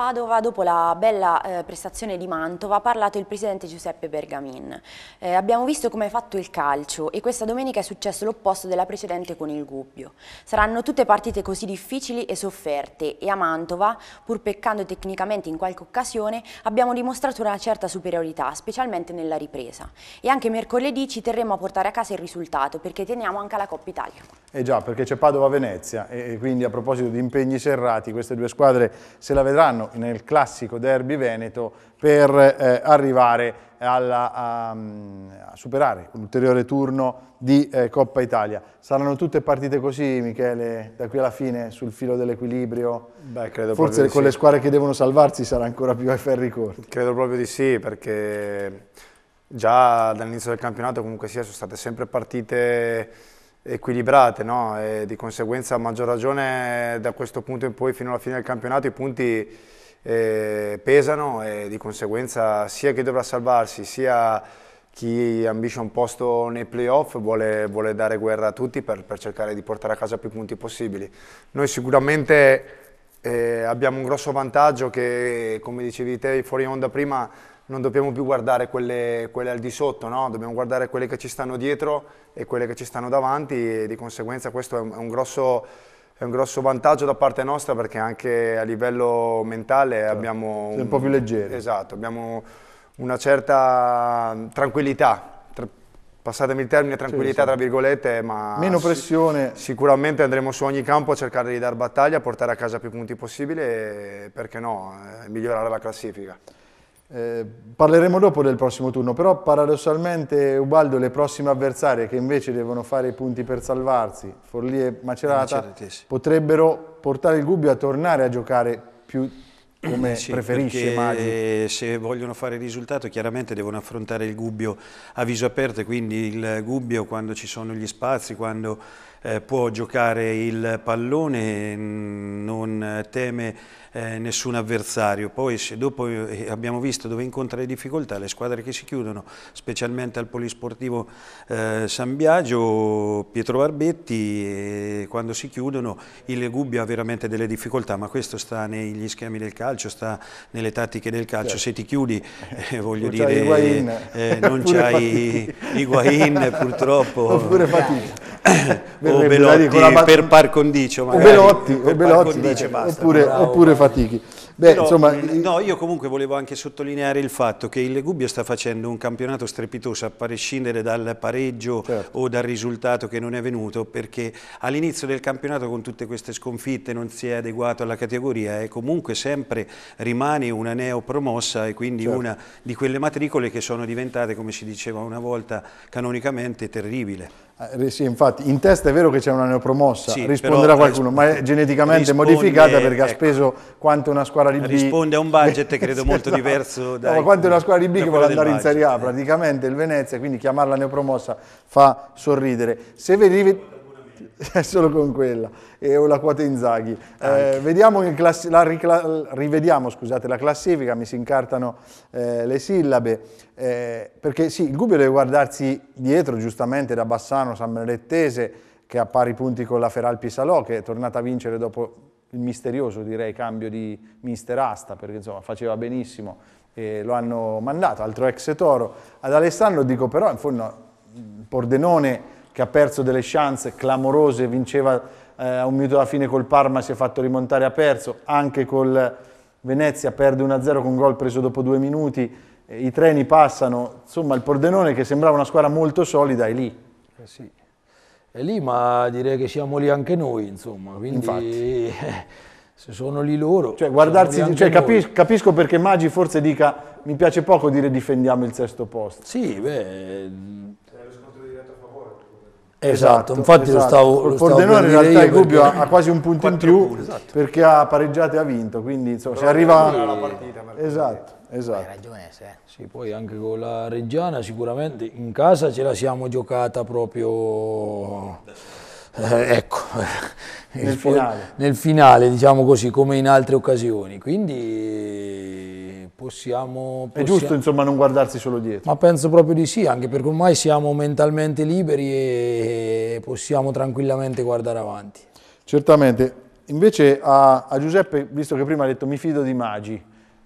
B: Padova, dopo la bella eh, prestazione di Mantova, ha parlato il presidente Giuseppe Bergamin. Eh, abbiamo visto come è fatto il calcio e questa domenica è successo l'opposto della precedente con il Gubbio. Saranno tutte partite così difficili e sofferte e a Mantova, pur peccando tecnicamente in qualche occasione, abbiamo dimostrato una certa superiorità, specialmente nella ripresa. E anche mercoledì ci terremo a portare a casa il risultato perché teniamo anche la Coppa Italia.
A: Eh già, perché c'è Padova-Venezia e quindi a proposito di impegni serrati, queste due squadre se la vedranno nel classico derby veneto per eh, arrivare alla, a, ehm, a, superare l'ulteriore turno di eh, Coppa Italia. Saranno tutte partite così, Michele, da qui alla fine, sul filo dell'equilibrio? Forse con sì. le squadre che devono salvarsi sarà
C: ancora più ai ferri corti. Credo proprio di sì, perché già dall'inizio del campionato comunque sia, sono state sempre partite equilibrate no? e di conseguenza a maggior ragione da questo punto in poi fino alla fine del campionato i punti eh, pesano e di conseguenza sia chi dovrà salvarsi sia chi ambisce un posto nei playoff vuole, vuole dare guerra a tutti per, per, cercare di portare a casa più punti possibili. Noi sicuramente eh, abbiamo un grosso vantaggio che, come dicevi te fuori onda prima, non dobbiamo più guardare quelle, quelle al di sotto, no? dobbiamo guardare quelle che ci stanno dietro e quelle che ci stanno davanti e di conseguenza questo è un, è un grosso è un grosso vantaggio da parte nostra perché anche a livello mentale certo. abbiamo... Un, un po' più leggeri. Esatto, abbiamo una certa mm, tranquillità passatemi il termine, tranquillità tra virgolette, ma... Meno pressione. sicuramente andremo su ogni campo a cercare di dar battaglia, portare a casa più punti possibile e, perché no, eh, migliorare la classifica.
A: Eh, parleremo dopo del prossimo turno, però paradossalmente Ubaldo le prossime avversarie che invece devono fare i punti per salvarsi, Forlì e Macerata, potrebbero portare il Gubbio a tornare a giocare più come <clears throat> sì, preferisce Maggi.
D: Se vogliono fare il risultato chiaramente devono affrontare il Gubbio a viso aperto, quindi il Gubbio quando ci sono gli spazi, quando eh, può giocare il pallone, mm, non teme eh, nessun avversario. Poi se dopo eh, abbiamo visto dove incontra le difficoltà le squadre che si chiudono, specialmente al Polisportivo eh, San Biagio, Pietro Barbetti, eh, quando si chiudono il Gubbio ha veramente delle difficoltà, ma questo sta negli schemi del calcio, sta nelle tattiche del calcio. Certo. Se ti chiudi, <laughs> voglio non dire, Higuain. <laughs> non c'hai i guain purtroppo. Oppure fatica. o Belotti per par
A: condicio magari. o Belotti, o Belotti condicio, basta, oppure, oppure fatichi. Beh, Però, insomma, mm, no,
D: io comunque volevo anche sottolineare il fatto che il Legubbio sta facendo un campionato strepitoso a prescindere dal pareggio certo. o dal risultato che non è venuto perché all'inizio del campionato con tutte queste sconfitte non si è adeguato alla categoria e comunque sempre rimane una neopromossa e quindi certo. una di quelle matricole che sono diventate come si diceva una volta canonicamente terribile.
A: Ah, sì, infatti, in testa è vero che c'è una neopromossa, sì, risponderà qualcuno, ma è geneticamente modificata ecco, perché ecco, ha speso quanto una squadra di B. Risponde a un budget, <laughs> credo, molto esatto. diverso da... No, quanto è una squadra di B che vuole andare in Serie A, eh. praticamente, il Venezia, quindi chiamarla neopromossa fa sorridere. Se vedi è <laughs> solo con quella, e ho la quota Inzaghi. Ah, eh, classi- la ricla- rivediamo scusate, la classifica, mi si incartano eh, le sillabe, eh, perché sì, il Gubbio deve guardarsi dietro giustamente da Bassano, San Benedettese, che ha pari punti con la Feralpi Salò, che è tornata a vincere dopo il misterioso direi cambio di mister Asta, perché insomma faceva benissimo e lo hanno mandato, altro ex Toro. Ad Alessandro dico però, in fondo, Pordenone che ha perso delle chance clamorose, vinceva eh, a un minuto alla fine col Parma, si è fatto rimontare, ha perso, anche col Venezia perde 1-0 con gol preso dopo due minuti, eh, i treni passano, insomma il Pordenone che sembrava una squadra molto solida è lì. Eh sì.
E: È lì, ma direi che siamo lì anche noi, insomma,
A: quindi... <laughs> se sono lì loro. Cioè, lì cioè, capis capisco perché Maggi forse dica mi piace poco dire difendiamo il sesto posto. Sì,
E: beh,
A: Esatto, infatti esatto. lo stavo... il Pordenone in realtà in Gubbio ha quasi un punto in più pure, esatto. perché ha pareggiato e ha vinto, quindi insomma Però si arriva... La partita,
E: esatto, esatto. Hai ragione, sì. Eh. sì. Poi anche con la Reggiana sicuramente in casa ce la siamo giocata proprio eh, ecco, nel, finale. nel finale, diciamo così, come in altre occasioni. Quindi
A: possiamo, possiamo... È giusto, insomma, non guardarsi solo dietro.
E: Ma penso proprio di sì, anche perché ormai siamo mentalmente liberi e possiamo tranquillamente guardare avanti.
A: Certamente. Invece a, a Giuseppe, visto che prima ha detto mi fido di Magi,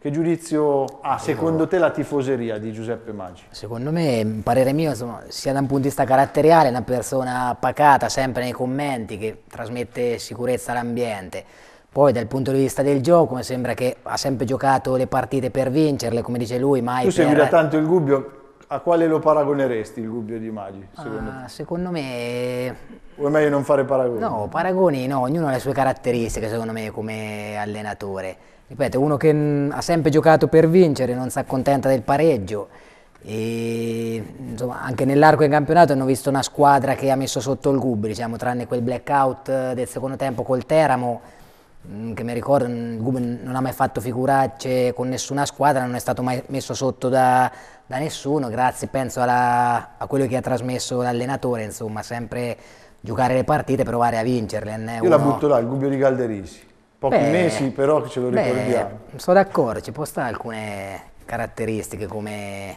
A: che giudizio ah, ha secondo te la tifoseria di Giuseppe Maggi? Secondo
F: me, parere mio, insomma, sia da un punto di vista caratteriale, una persona pacata, sempre nei commenti, che trasmette sicurezza all'ambiente. Poi dal punto di vista del gioco mi sembra che ha sempre giocato le partite per vincerle, come dice lui, mai Tu per... segui da tanto
A: il Gubbio, a quale lo paragoneresti il Gubbio di Maggi? Ah, secondo, ah,
F: secondo me...
A: O è meglio non fare paragoni? No,
F: paragoni no, ognuno ha le sue caratteristiche secondo me come allenatore ripeto, uno che ha sempre giocato per vincere, non si accontenta del pareggio. E, insomma, anche nell'arco del campionato hanno visto una squadra che ha messo sotto il gubbi, diciamo, tranne quel blackout eh, del secondo tempo col Teramo, mm, che mi ricordo mm, il Gubbi non ha mai fatto figuracce con nessuna squadra, non è stato mai messo sotto da, da nessuno, grazie penso alla, a quello che ha trasmesso l'allenatore, insomma, sempre giocare le partite e provare a vincerle. Io la butto
A: là, il Gubbio di Calderisi pochi beh, mesi però che ce lo ricordiamo.
F: Beh, sono d'accordo, ci può stare alcune caratteristiche come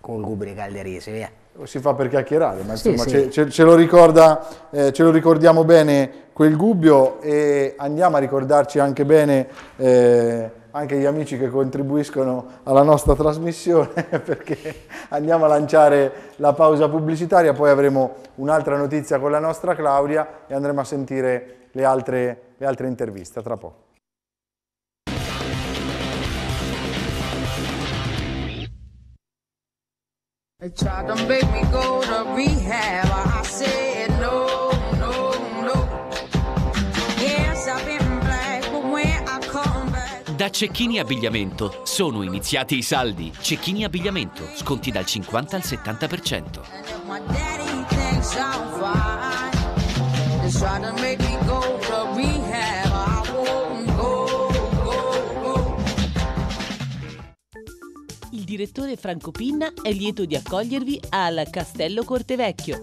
F: con Gubri Calderisi, via. Si fa
A: per chiacchierare, ma insomma sì. Ce, ce, lo ricorda, eh, ce lo ricordiamo bene quel Gubbio e andiamo a ricordarci anche bene eh, anche gli amici che contribuiscono alla nostra trasmissione <laughs> perché andiamo a lanciare la pausa pubblicitaria, poi avremo un'altra notizia con la nostra Claudia e andremo a sentire le altre e altre interviste. Tra poco.
G: Da Cecchini Abbigliamento sono iniziati i saldi. Cecchini Abbigliamento, sconti dal 50 al 70%
B: try to make me go to rehab. I won't go, go, go.
G: Il direttore Franco Pinna è lieto di accogliervi al Castello Cortevecchio.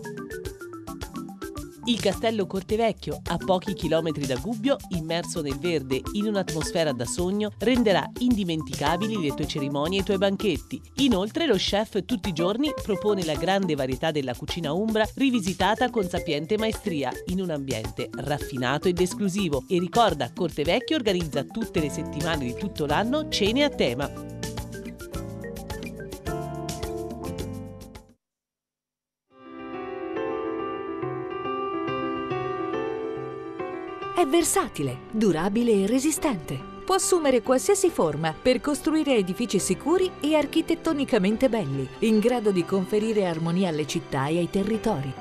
G: Il castello Cortevecchio, a pochi chilometri da Gubbio, immerso nel verde in un'atmosfera da sogno, renderà indimenticabili le tue cerimonie e i tuoi banchetti. Inoltre lo chef tutti i giorni propone la grande varietà della cucina umbra rivisitata con sapiente maestria in un ambiente raffinato ed esclusivo e ricorda Cortevecchio organizza tutte le settimane di tutto l'anno cene a tema.
I: versatile, durabile e resistente. Può assumere qualsiasi forma per costruire edifici sicuri e architettonicamente belli, in grado di conferire armonia alle città e ai territori.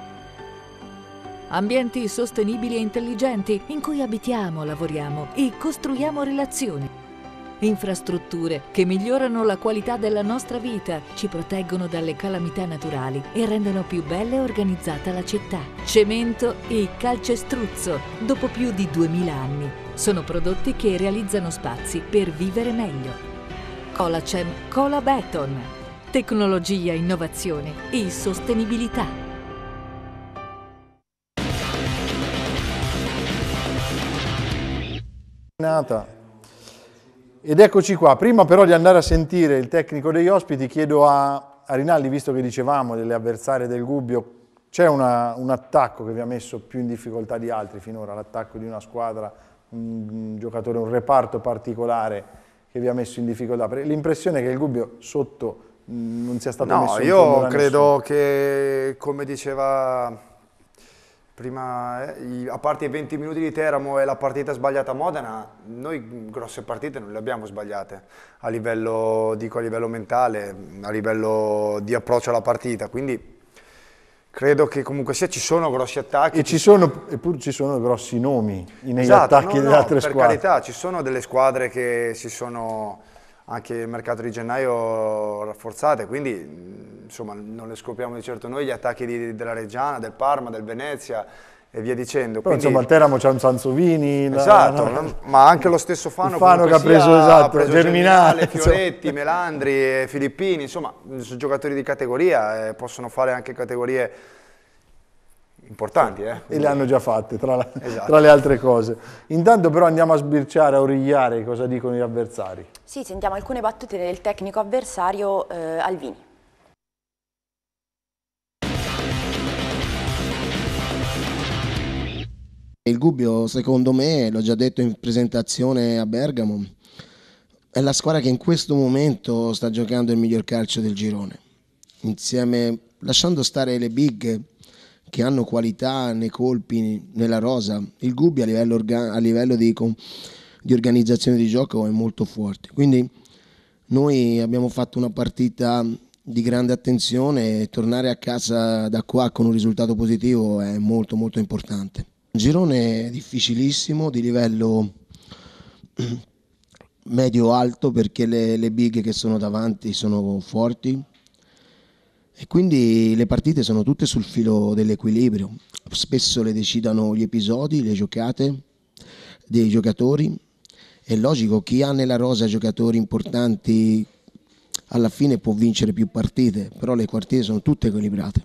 I: Ambienti sostenibili e intelligenti in cui abitiamo, lavoriamo e costruiamo relazioni infrastrutture che migliorano la qualità della nostra vita, ci proteggono dalle calamità naturali e rendono più bella e organizzata la città. Cemento e calcestruzzo, dopo più di 2000 anni, sono prodotti che realizzano spazi per vivere meglio. Colacem Cola Beton. Tecnologia, innovazione e sostenibilità.
A: Nata ed eccoci qua, prima però di andare a sentire il tecnico degli ospiti chiedo a, a Rinaldi, visto che dicevamo delle avversarie del Gubbio, c'è un attacco che vi ha messo più in difficoltà di altri finora, l'attacco di una squadra, un giocatore, un reparto particolare che vi ha messo in difficoltà? L'impressione è che il Gubbio sotto mm, non sia stato no, messo in difficoltà. No, io credo nessuno.
C: che come diceva prima, eh, a parte i 20 minuti di Teramo e la partita sbagliata a Modena, noi grosse partite non le abbiamo sbagliate a livello, dico, a livello mentale, a livello di approccio alla partita, quindi credo che comunque sia ci sono grossi attacchi. E ci
A: sono, eppure ci sono grossi nomi negli esatto, attacchi no, delle altre per squadre. Per
C: carità, ci sono delle squadre che si sono anche il mercato di gennaio rafforzate, quindi insomma, non le scopriamo di certo noi gli attacchi di, della Reggiana, del Parma, del Venezia e via dicendo. Però quindi, insomma al Teramo c'è un Sansovini. Esatto, la, la, ma anche lo stesso Fano, Fano che ha preso, sia, esatto, preso Germinale, Fioretti, insomma. Melandri, Filippini, insomma sono giocatori di categoria, eh, possono fare anche categorie importanti. Eh?
A: E le hanno già fatte, tra, la, esatto. tra, le altre cose. Intanto però andiamo a sbirciare, a origliare cosa dicono gli avversari.
B: Sì, sentiamo alcune battute del tecnico avversario eh, Alvini.
H: Il Gubbio, secondo me, l'ho già detto in presentazione a Bergamo, è la squadra che in questo momento sta giocando il miglior calcio del girone. Insieme, lasciando stare le big, che hanno qualità nei colpi, nella rosa. Il Gubbio a livello, organ- a livello di, com- di, organizzazione di gioco è molto forte. Quindi noi abbiamo fatto una partita di grande attenzione e tornare a casa da qua con un risultato positivo è molto molto importante. Un girone difficilissimo, di livello <clears throat> medio-alto perché le, le big che sono davanti sono forti, e quindi le partite sono tutte sul filo dell'equilibrio. Spesso le decidono gli episodi, le giocate dei giocatori. È logico, chi ha nella rosa giocatori importanti alla fine può vincere più partite, però le partite sono tutte equilibrate.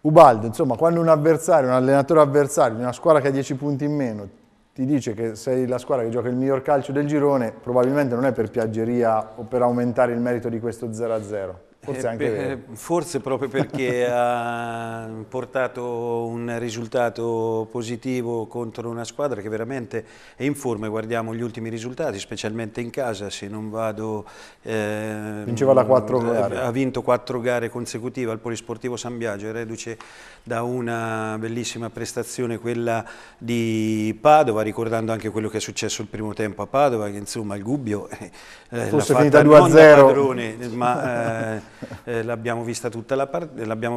A: Ubaldo, insomma, quando un avversario, un allenatore avversario, una squadra che ha 10 punti in meno, ti dice che sei la squadra che gioca il miglior calcio del girone, probabilmente non è per piaggeria o per aumentare il merito di questo 0-0. Forse, eh, anche per,
D: eh, forse proprio perché <laughs> ha portato un risultato positivo contro una squadra che veramente è in forma, guardiamo gli ultimi risultati, specialmente in casa, se non vado... Eh, Vinceva la 4 eh, gare. Ha vinto quattro gare consecutive al Polisportivo San Biagio, è reduce da una bellissima prestazione, quella di Padova, ricordando anche quello che è successo il primo tempo a Padova, che insomma il Gubbio... Eh, Forse è finita 2-0. Ma... Eh, <laughs> <laughs> eh, l'abbiamo vista,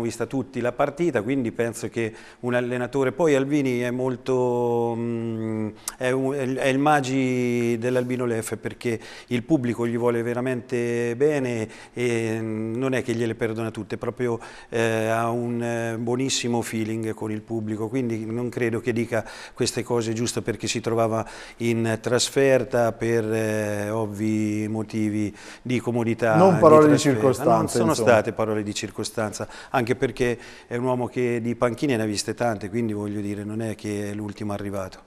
D: vista, tutti la partita, quindi penso che un allenatore, poi Albini è molto, mh, mm, è, un, è, il magi dell'Albino Lef perché il pubblico gli vuole veramente bene e mm, non è che gliele perdona tutte, proprio eh, ha un eh, buonissimo feeling con il pubblico, quindi non credo che dica queste cose giusto perché si trovava in trasferta per eh, ovvi motivi di comodità. Non parole di, di circostanza sono insomma. state parole di circostanza, anche perché è un uomo che di panchine ne ha viste tante, quindi voglio dire, non è che è l'ultimo arrivato.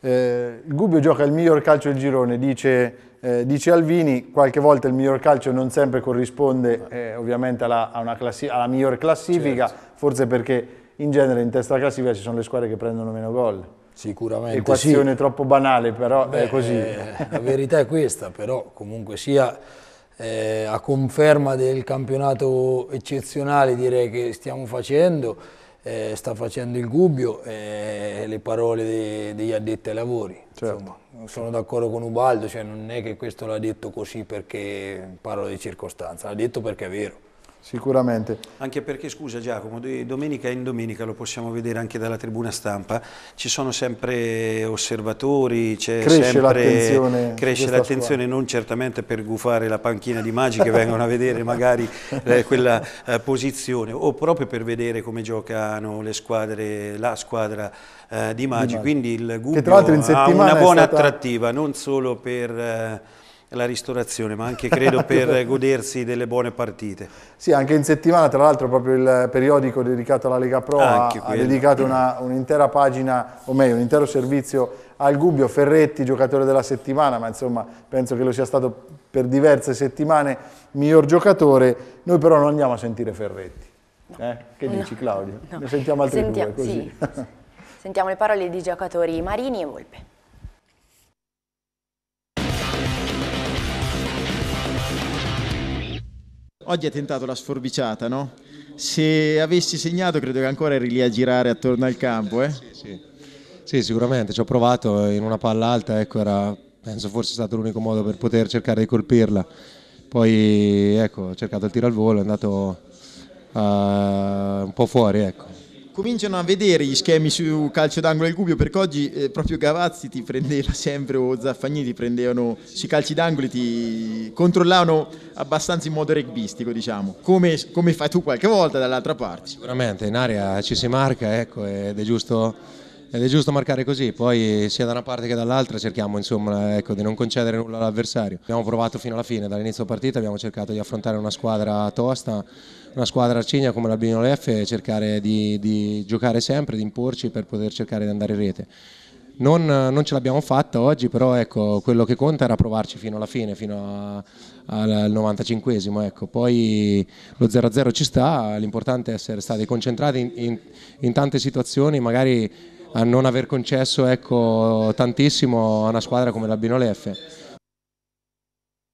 A: Eh, Gubbio gioca il miglior calcio del girone, dice, eh, dice, Alvini, qualche volta il miglior calcio non sempre corrisponde eh, eh ovviamente alla, alla, alla, miglior classifica, certo. forse perché in genere in testa classifica ci sono le squadre che prendono meno gol. Sicuramente. Equazione sì. troppo banale, però Beh, è così. Eh, la verità
E: è questa, però
A: comunque sia
E: eh, a conferma del campionato eccezionale direi che stiamo facendo, eh, sta facendo il Gubbio e eh, le parole de, degli addetti ai lavori. Certo. Insomma, sono d'accordo con Ubaldo, cioè non è che questo l'ha detto così perché
D: parlo di circostanza, l'ha detto perché è vero.
A: Sicuramente.
D: Anche perché, scusa Giacomo, domenica in domenica, lo possiamo vedere anche dalla tribuna stampa, ci sono sempre osservatori, cresce l'attenzione, cresce l'attenzione non certamente per gufare la panchina di magi che vengono a vedere magari eh, quella eh, posizione o proprio per vedere come giocano le squadre, la squadra eh, di, magi. di Maggi, quindi il gufo ha una buona stata... attrattiva, non solo per eh, la ristorazione, ma anche credo <laughs> per godersi delle buone partite.
A: Sì, anche in settimana, tra l'altro proprio il periodico dedicato alla Lega Pro ha, ha, dedicato un'intera un pagina, o meglio un intero servizio al Gubbio, Ferretti, giocatore della settimana, ma insomma penso che lo sia stato per diverse settimane miglior giocatore. Noi però non andiamo a sentire Ferretti. Eh? Che no. dici Claudio? No. Ne sentiamo altri Sentiam due così. Sì.
B: sentiamo le parole di giocatori Marini e Volpe.
J: Oggi ha tentato la sforbiciata, no? Se avessi
A: segnato credo che ancora eri lì a girare attorno al campo, eh? Sì, sì. sì sicuramente, ci ho provato
N: eh, in una palla alta, ecco, era, penso fosse stato l'unico modo per poter cercare di colpirla. Poi, ecco, ho cercato il tiro al volo, è andato uh, un po' fuori, ecco
C: cominciano a vedere gli schemi su calcio d'angolo e Gubbio perché oggi eh, proprio
A: Gavazzi ti prendeva <laughs> sempre o Zaffagnini ti prendevano sui calci d'angolo e ti controllavano abbastanza in modo regbistico diciamo come, come, fai tu qualche volta dall'altra parte
N: sicuramente in area ci si marca ecco ed è giusto, ed è giusto marcare così, poi sia da una parte che dall'altra cerchiamo insomma, ecco, di non concedere nulla all'avversario. Abbiamo provato fino alla fine, dall'inizio della partita abbiamo cercato di affrontare una squadra tosta, una squadra arcigna come la Bignolef e cercare di, di, giocare sempre, di imporci per poter cercare di andare in rete. Non, non ce l'abbiamo fatta oggi, però ecco, quello che conta era provarci fino alla fine, fino a, al 95esimo. Ecco. Poi lo 0-0 ci sta, l'importante è essere stati concentrati in, in, in tante situazioni, magari a non aver concesso ecco, tantissimo a una squadra come la Binolef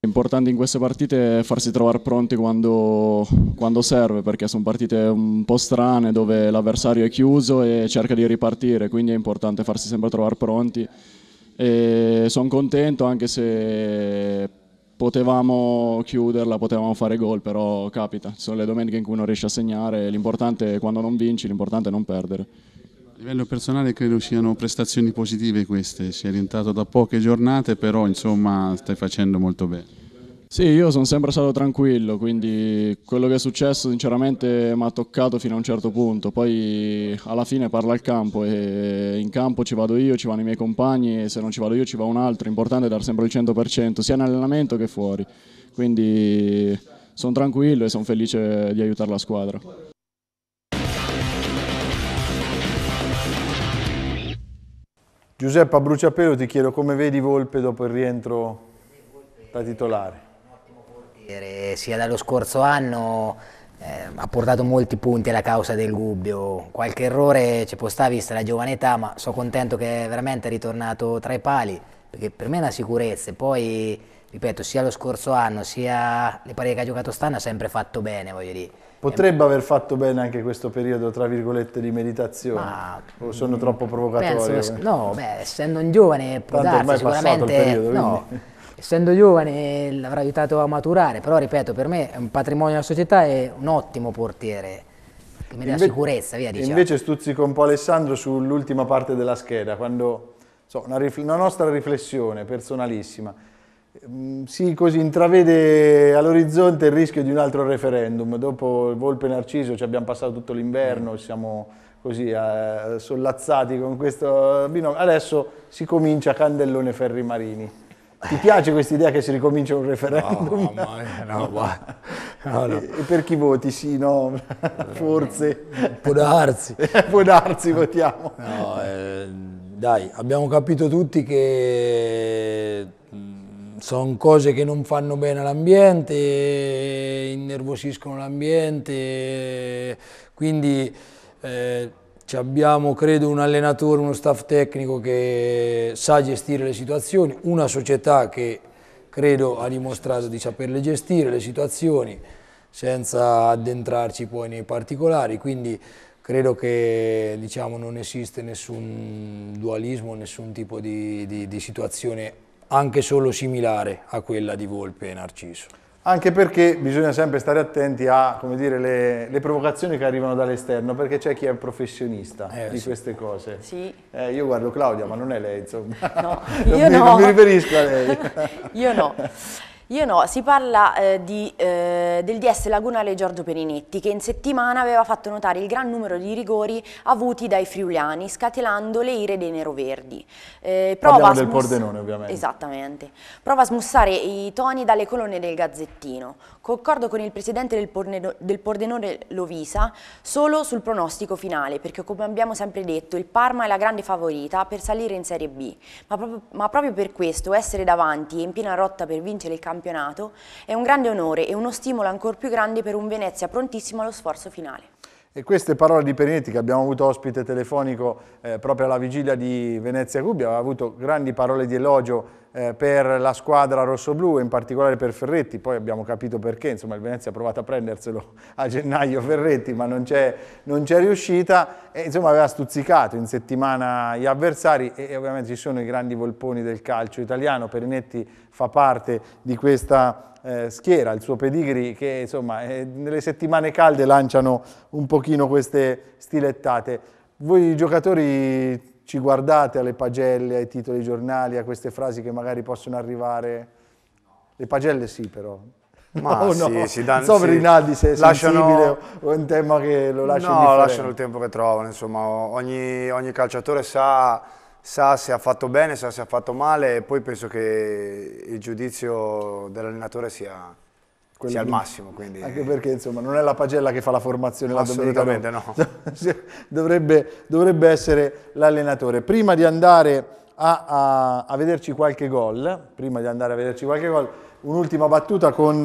J: Importante in queste partite è farsi trovare pronti quando, quando serve, perché sono partite un po' strane dove l'avversario è chiuso e cerca di ripartire, quindi è importante farsi sempre trovare pronti. Sono contento anche se potevamo chiuderla, potevamo fare gol, però capita, sono le domeniche in cui non riesci a segnare, l'importante è quando non vinci, l'importante è non perdere. A livello personale credo siano prestazioni positive queste, si è rientrato da poche giornate però insomma stai facendo molto bene. Sì, io sono sempre stato tranquillo, quindi quello che è successo sinceramente mi ha toccato fino a un certo punto, poi alla fine parla il campo e in campo ci vado io, ci vanno i miei compagni e se non ci vado io ci va un altro, l'importante è dare sempre il 100% sia in allenamento che fuori, quindi sono tranquillo e sono felice di aiutare la squadra. Giuseppe, a
A: bruciapelo ti chiedo come vedi Volpe dopo il rientro da titolare. Un ottimo
F: portiere, sia dallo scorso anno eh, ha portato molti punti alla causa del Gubbio, qualche errore ci può stare vista la giovane età, ma sono contento che è veramente ritornato tra i pali, perché per me è una sicurezza. Poi, ripeto, sia lo scorso anno sia le pari che ha giocato stanno ha sempre fatto bene, voglio dire Potrebbe
A: aver fatto bene anche questo periodo, tra virgolette, di meditazione? Ma, o sono troppo provocatorio? Penso, no, beh,
F: essendo un giovane, può darsi, sicuramente... Periodo, no, <laughs> essendo giovane l'avrà aiutato a maturare, però ripeto, per me è un patrimonio della società e un ottimo portiere
A: che mi dà invece, sicurezza, via diciamo. Invece stuzzico un po' Alessandro sull'ultima parte della scheda, quando, so, una, una nostra riflessione personalissima. Mm, sì, così intravede all'orizzonte il rischio di un altro referendum. Dopo il Volpe Narciso ci abbiamo passato tutto l'inverno, mm. siamo così eh, sollazzati con questo binomio. Adesso si comincia Candellone Ferri Marini. Ti <laughs> piace questa idea che si ricomincia un referendum? No, ma, no, ma, <laughs> no, no. e per chi voti? Sì, no, eh, forse. Può darsi. <laughs> Può darsi, votiamo. No, eh, dai,
E: abbiamo capito tutti che sono cose che non fanno bene all'ambiente, innervosiscono l'ambiente, quindi eh, abbiamo credo un allenatore, uno staff tecnico che sa gestire le situazioni, una società che credo ha dimostrato di saperle gestire le situazioni senza addentrarci poi nei particolari, quindi credo che diciamo, non esiste nessun dualismo, nessun tipo di, di, di situazione anche solo similare a quella di Volpe e Narciso.
A: Anche perché bisogna sempre stare attenti a dire, le, le, provocazioni che arrivano dall'esterno, perché c'è chi è professionista eh, di sì. queste cose. Sì. Eh, io guardo Claudia, ma non è lei, insomma. No, <laughs> non io mi, no. Non mi riferisco a lei. <laughs> io no.
B: Io no, si parla eh, di, eh, del DS lagunale Giorgio Perinetti che in settimana aveva fatto notare il gran numero di rigori avuti dai friuliani scatenando le ire dei neroverdi. Eh, prova del Pordenone ovviamente. Esattamente. Prova a smussare i toni dalle colonne del Gazzettino. Concordo con il presidente del, Porneno, del Pordenone Lovisa solo sul pronostico finale, perché come abbiamo sempre detto il Parma è la grande favorita per salire in Serie B, ma proprio, ma proprio per questo essere davanti e in piena rotta per vincere il campionato è un grande onore e uno stimolo ancora più grande per un Venezia prontissimo allo sforzo finale.
A: E queste parole di Perinetti che abbiamo avuto ospite telefonico eh, proprio alla vigilia di Venezia Gubbia, aveva avuto grandi parole di elogio eh, per la squadra rossoblu e in particolare per Ferretti, poi abbiamo capito perché, insomma il Venezia ha provato a prenderselo <laughs> a gennaio Ferretti ma non c'è riuscita e insomma aveva stuzzicato in settimana gli avversari e, e ovviamente ci sono i grandi volponi del calcio italiano, Perinetti fa parte di questa eh, schiera, il suo pedigri che insomma eh, nelle settimane calde lanciano un pochino queste stilettate. Voi giocatori ci guardate alle pagelle, ai titoli giornali, a queste frasi che magari possono arrivare. Le pagelle sì però. Ma <laughs> oh, sì, no. si danno, non so per Rinaldi se è lasciano,
C: o è un tema che lo lascia No, lasciano il tempo che trovano, insomma ogni, ogni calciatore sa, sa, se ha fatto bene, sa se ha fatto male e poi penso che il giudizio dell'allenatore sia,
A: quello sia al massimo. Quindi... Anche perché insomma non è la pagella che fa la formazione la domenica. Assolutamente no. <laughs> dovrebbe, dovrebbe, essere l'allenatore. Prima di andare a, a, a vederci qualche gol, prima di andare a vederci qualche gol, un'ultima battuta con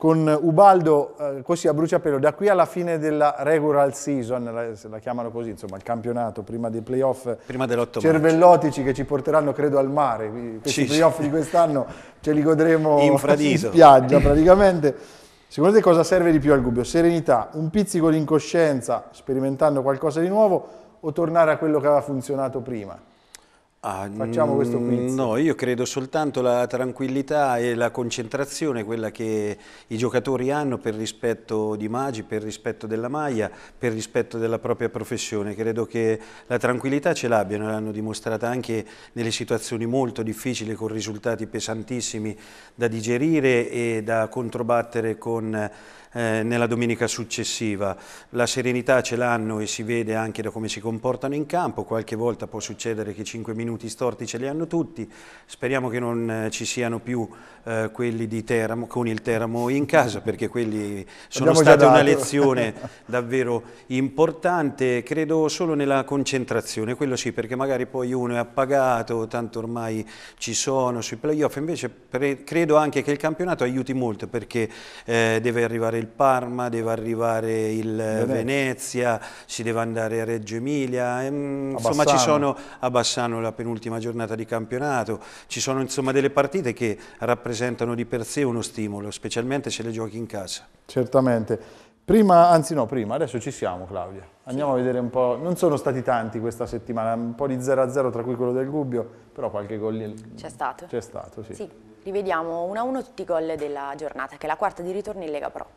A: con Ubaldo, eh, così a bruciapelo, da qui alla fine della regular season, la, la chiamano così, insomma, il campionato, prima dei playoff prima cervellotici che ci porteranno, credo, al mare. Questi sì, playoff sì. di quest'anno ce li godremo in <laughs> spiaggia, praticamente. Secondo te cosa serve di più al Gubbio? Serenità, un pizzico di incoscienza, sperimentando qualcosa di nuovo, o tornare a quello che aveva funzionato prima? Ah, Facciamo questo mm, quiz.
D: No, io credo soltanto la tranquillità e la concentrazione, quella che i giocatori hanno per rispetto di Magi, per rispetto della maglia, per rispetto della propria professione. Credo che la tranquillità ce l'abbiano, l'hanno dimostrata anche nelle situazioni molto difficili, con risultati pesantissimi da digerire e da controbattere con eh, nella domenica successiva. La serenità ce l'hanno e si vede anche da come si comportano in campo, qualche volta può succedere che 5 minuti storti ce li hanno tutti, speriamo che non eh, ci siano più eh, quelli di Teramo, con il Teramo in casa perché quelli sono state una lezione <laughs> davvero importante, credo solo nella concentrazione, quello sì perché magari poi uno è appagato, tanto ormai ci sono sui playoff, invece credo anche che il campionato aiuti molto perché eh, deve arrivare il Parma, deve arrivare il Venezia, Venezia si deve andare a Reggio Emilia, mm, insomma ci sono a Bassano la penultima giornata di campionato, ci sono insomma delle partite che rappresentano di per sé uno stimolo, specialmente
A: se le giochi in casa. Certamente. Prima, anzi no, prima, adesso ci siamo Claudia. Andiamo sì. a vedere un po', non sono stati tanti questa settimana, un po' di 0-0 tra cui quello del Gubbio, però qualche gol c'è stato. C'è stato, sì. Sì,
B: rivediamo 1-1 tutti i gol della giornata, che è la quarta di ritorno in Lega Pro.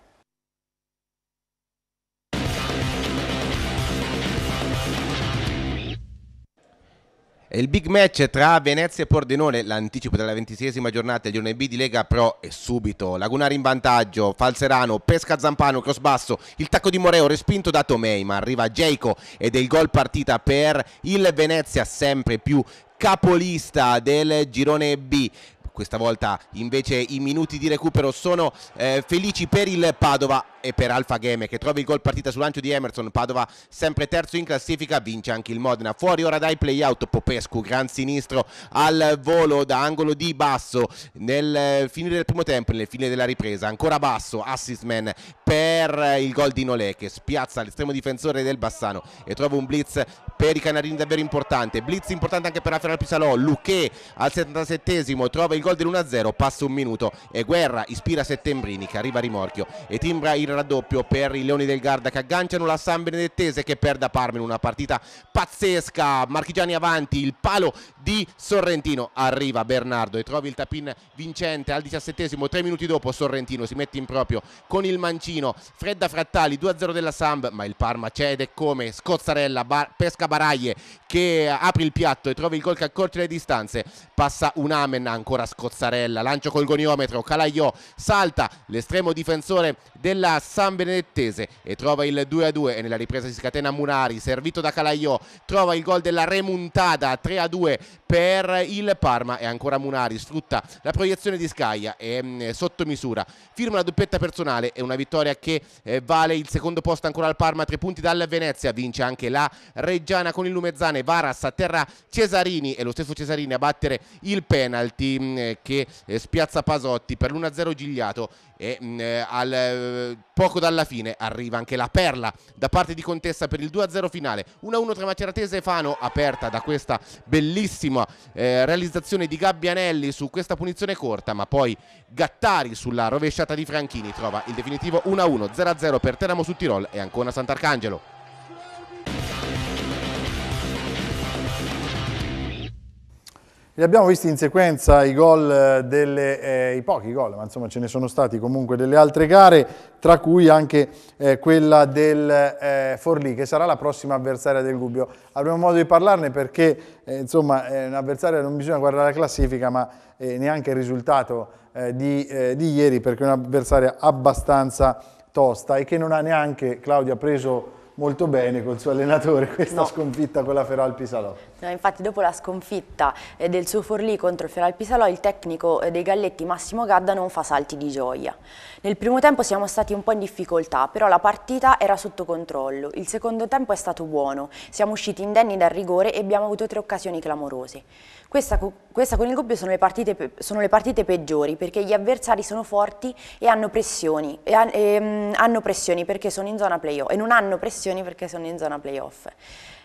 K: Il big match tra Venezia e Pordenone, l'anticipo della ventisesima giornata di B di Lega Pro è subito. Lagunari in vantaggio, Falserano, pesca Zampano, cross basso, il tacco di Moreo respinto da Tomei, ma arriva Geico ed è il gol partita per il Venezia sempre più capolista del girone B questa volta invece i minuti di recupero sono eh, felici per il Padova e per Alfa Game che trova il gol partita sul lancio di Emerson Padova sempre terzo in classifica vince anche il Modena fuori ora dai playout Popescu gran sinistro al volo da angolo di Basso nel eh, finire del primo tempo nel fine della ripresa ancora Basso assist man per il gol di Nolè che spiazza l'estremo difensore del Bassano e trova un blitz per i canarini davvero importante blitz importante anche per la Ferrari Pisalò Lucchè al 77esimo trova il gol dell'1-0 passa un minuto e Guerra ispira Settembrini che arriva a rimorchio e timbra il raddoppio per i Leoni del Garda che agganciano la San Benedettese che perde a Parma in una partita pazzesca Marchigiani avanti il palo di Sorrentino arriva Bernardo e trovi il tapin vincente al 17esimo tre minuti dopo Sorrentino si mette in proprio con il mancino Fredda Frattali 2-0 della Samb ma il Parma cede come Scozzarella pesca Luca Baraglie che apre il piatto e trova il gol che accorcia le distanze passa un Amen ancora Scozzarella lancio col goniometro Calaiò salta l'estremo difensore della San Benedettese e trova il 2-2 e nella ripresa si scatena Munari servito da Calaiò trova il gol della remuntada 3-2 per il Parma e ancora Munari sfrutta la proiezione di Scaia e mh, mm, sotto misura firma la doppietta personale e una vittoria che eh, vale il secondo posto ancora al Parma tre punti dal Venezia vince anche la Reggia. Reggiana con il Lumezzane, Varas terra Cesarini e lo stesso Cesarini a battere il penalty mm, che eh, spiazza Pasotti per l'1-0 Gigliato e mm, al, eh, poco dalla fine arriva anche la perla da parte di Contessa per il 2-0 finale 1-1 tra Maceratese e Fano aperta da questa bellissima eh, realizzazione di Gabbianelli su questa punizione corta ma poi Gattari sulla rovesciata di Franchini trova il definitivo 1-1 0-0 per Teramo su Tirol e ancora Sant'Arcangelo
A: Li abbiamo visti in sequenza i gol eh, delle, eh, i pochi gol, ma insomma ce ne sono stati comunque delle altre gare, tra cui anche eh, quella del eh, Forlì, che sarà la prossima avversaria del Gubbio. Avremo modo di parlarne perché eh, insomma eh, un avversario non bisogna guardare la classifica, ma neanche il risultato di, di ieri, perché è un'avversaria abbastanza tosta e che non ha neanche, Claudio, preso molto bene col suo allenatore <laughs> questa no. sconfitta con la Feral Pisalò.
B: Eh, infatti dopo la sconfitta eh, del suo Forlì contro il Fioral Pisalò, il tecnico eh, dei Galletti Massimo Gadda non fa salti di gioia. Nel primo tempo siamo stati un po' in difficoltà, però la partita era sotto controllo. Il secondo tempo è stato buono, siamo usciti indenni dal rigore e abbiamo avuto tre occasioni clamorose. Questa, questa con il doppio sono, sono le, partite, peggiori perché gli avversari sono forti e hanno pressioni, e e, ehm, hanno pressioni perché sono in zona playoff e non hanno pressioni perché sono in zona playoff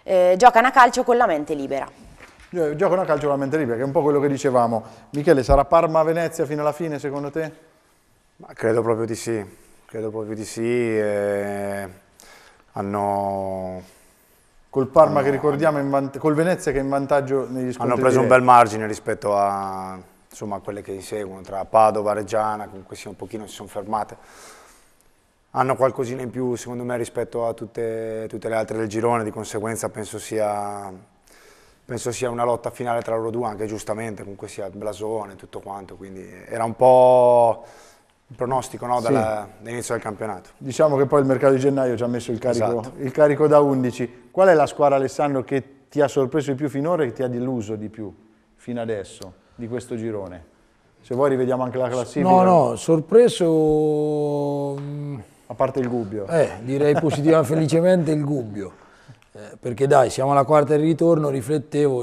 B: eh, giocano a calcio con la mente libera.
A: Giocano a calcio con la mente libera, che è un po' quello che dicevamo. Michele, sarà Parma-Venezia fino alla fine secondo te?
C: Ma credo proprio di sì, credo proprio di sì. Eh, hanno...
A: Col Parma hanno... che ricordiamo, vant... col Venezia che è in vantaggio negli scontri Hanno preso un bel
C: margine rispetto a, insomma, quelle che inseguono, tra Padova, Reggiana, comunque sì, un pochino si sono fermate hanno qualcosina in più secondo me rispetto a tutte, tutte le altre del girone, di conseguenza penso sia, penso sia una lotta finale tra loro due, anche giustamente, comunque sia blasone e tutto quanto, quindi era un po' il pronostico no, dall'inizio sì. del campionato.
A: Diciamo che poi il mercato di gennaio ci ha messo il carico, esatto. il carico da 11. Qual è la squadra Alessandro che ti ha sorpreso di più finora e che ti ha deluso di più fino adesso di questo girone? Se vuoi rivediamo anche la classifica. No, no,
E: sorpreso mm,
A: a parte il Gubbio. Eh, direi positivamente, felicemente
E: il Gubbio. Eh, perché dai, siamo alla quarta di ritorno, riflettevo,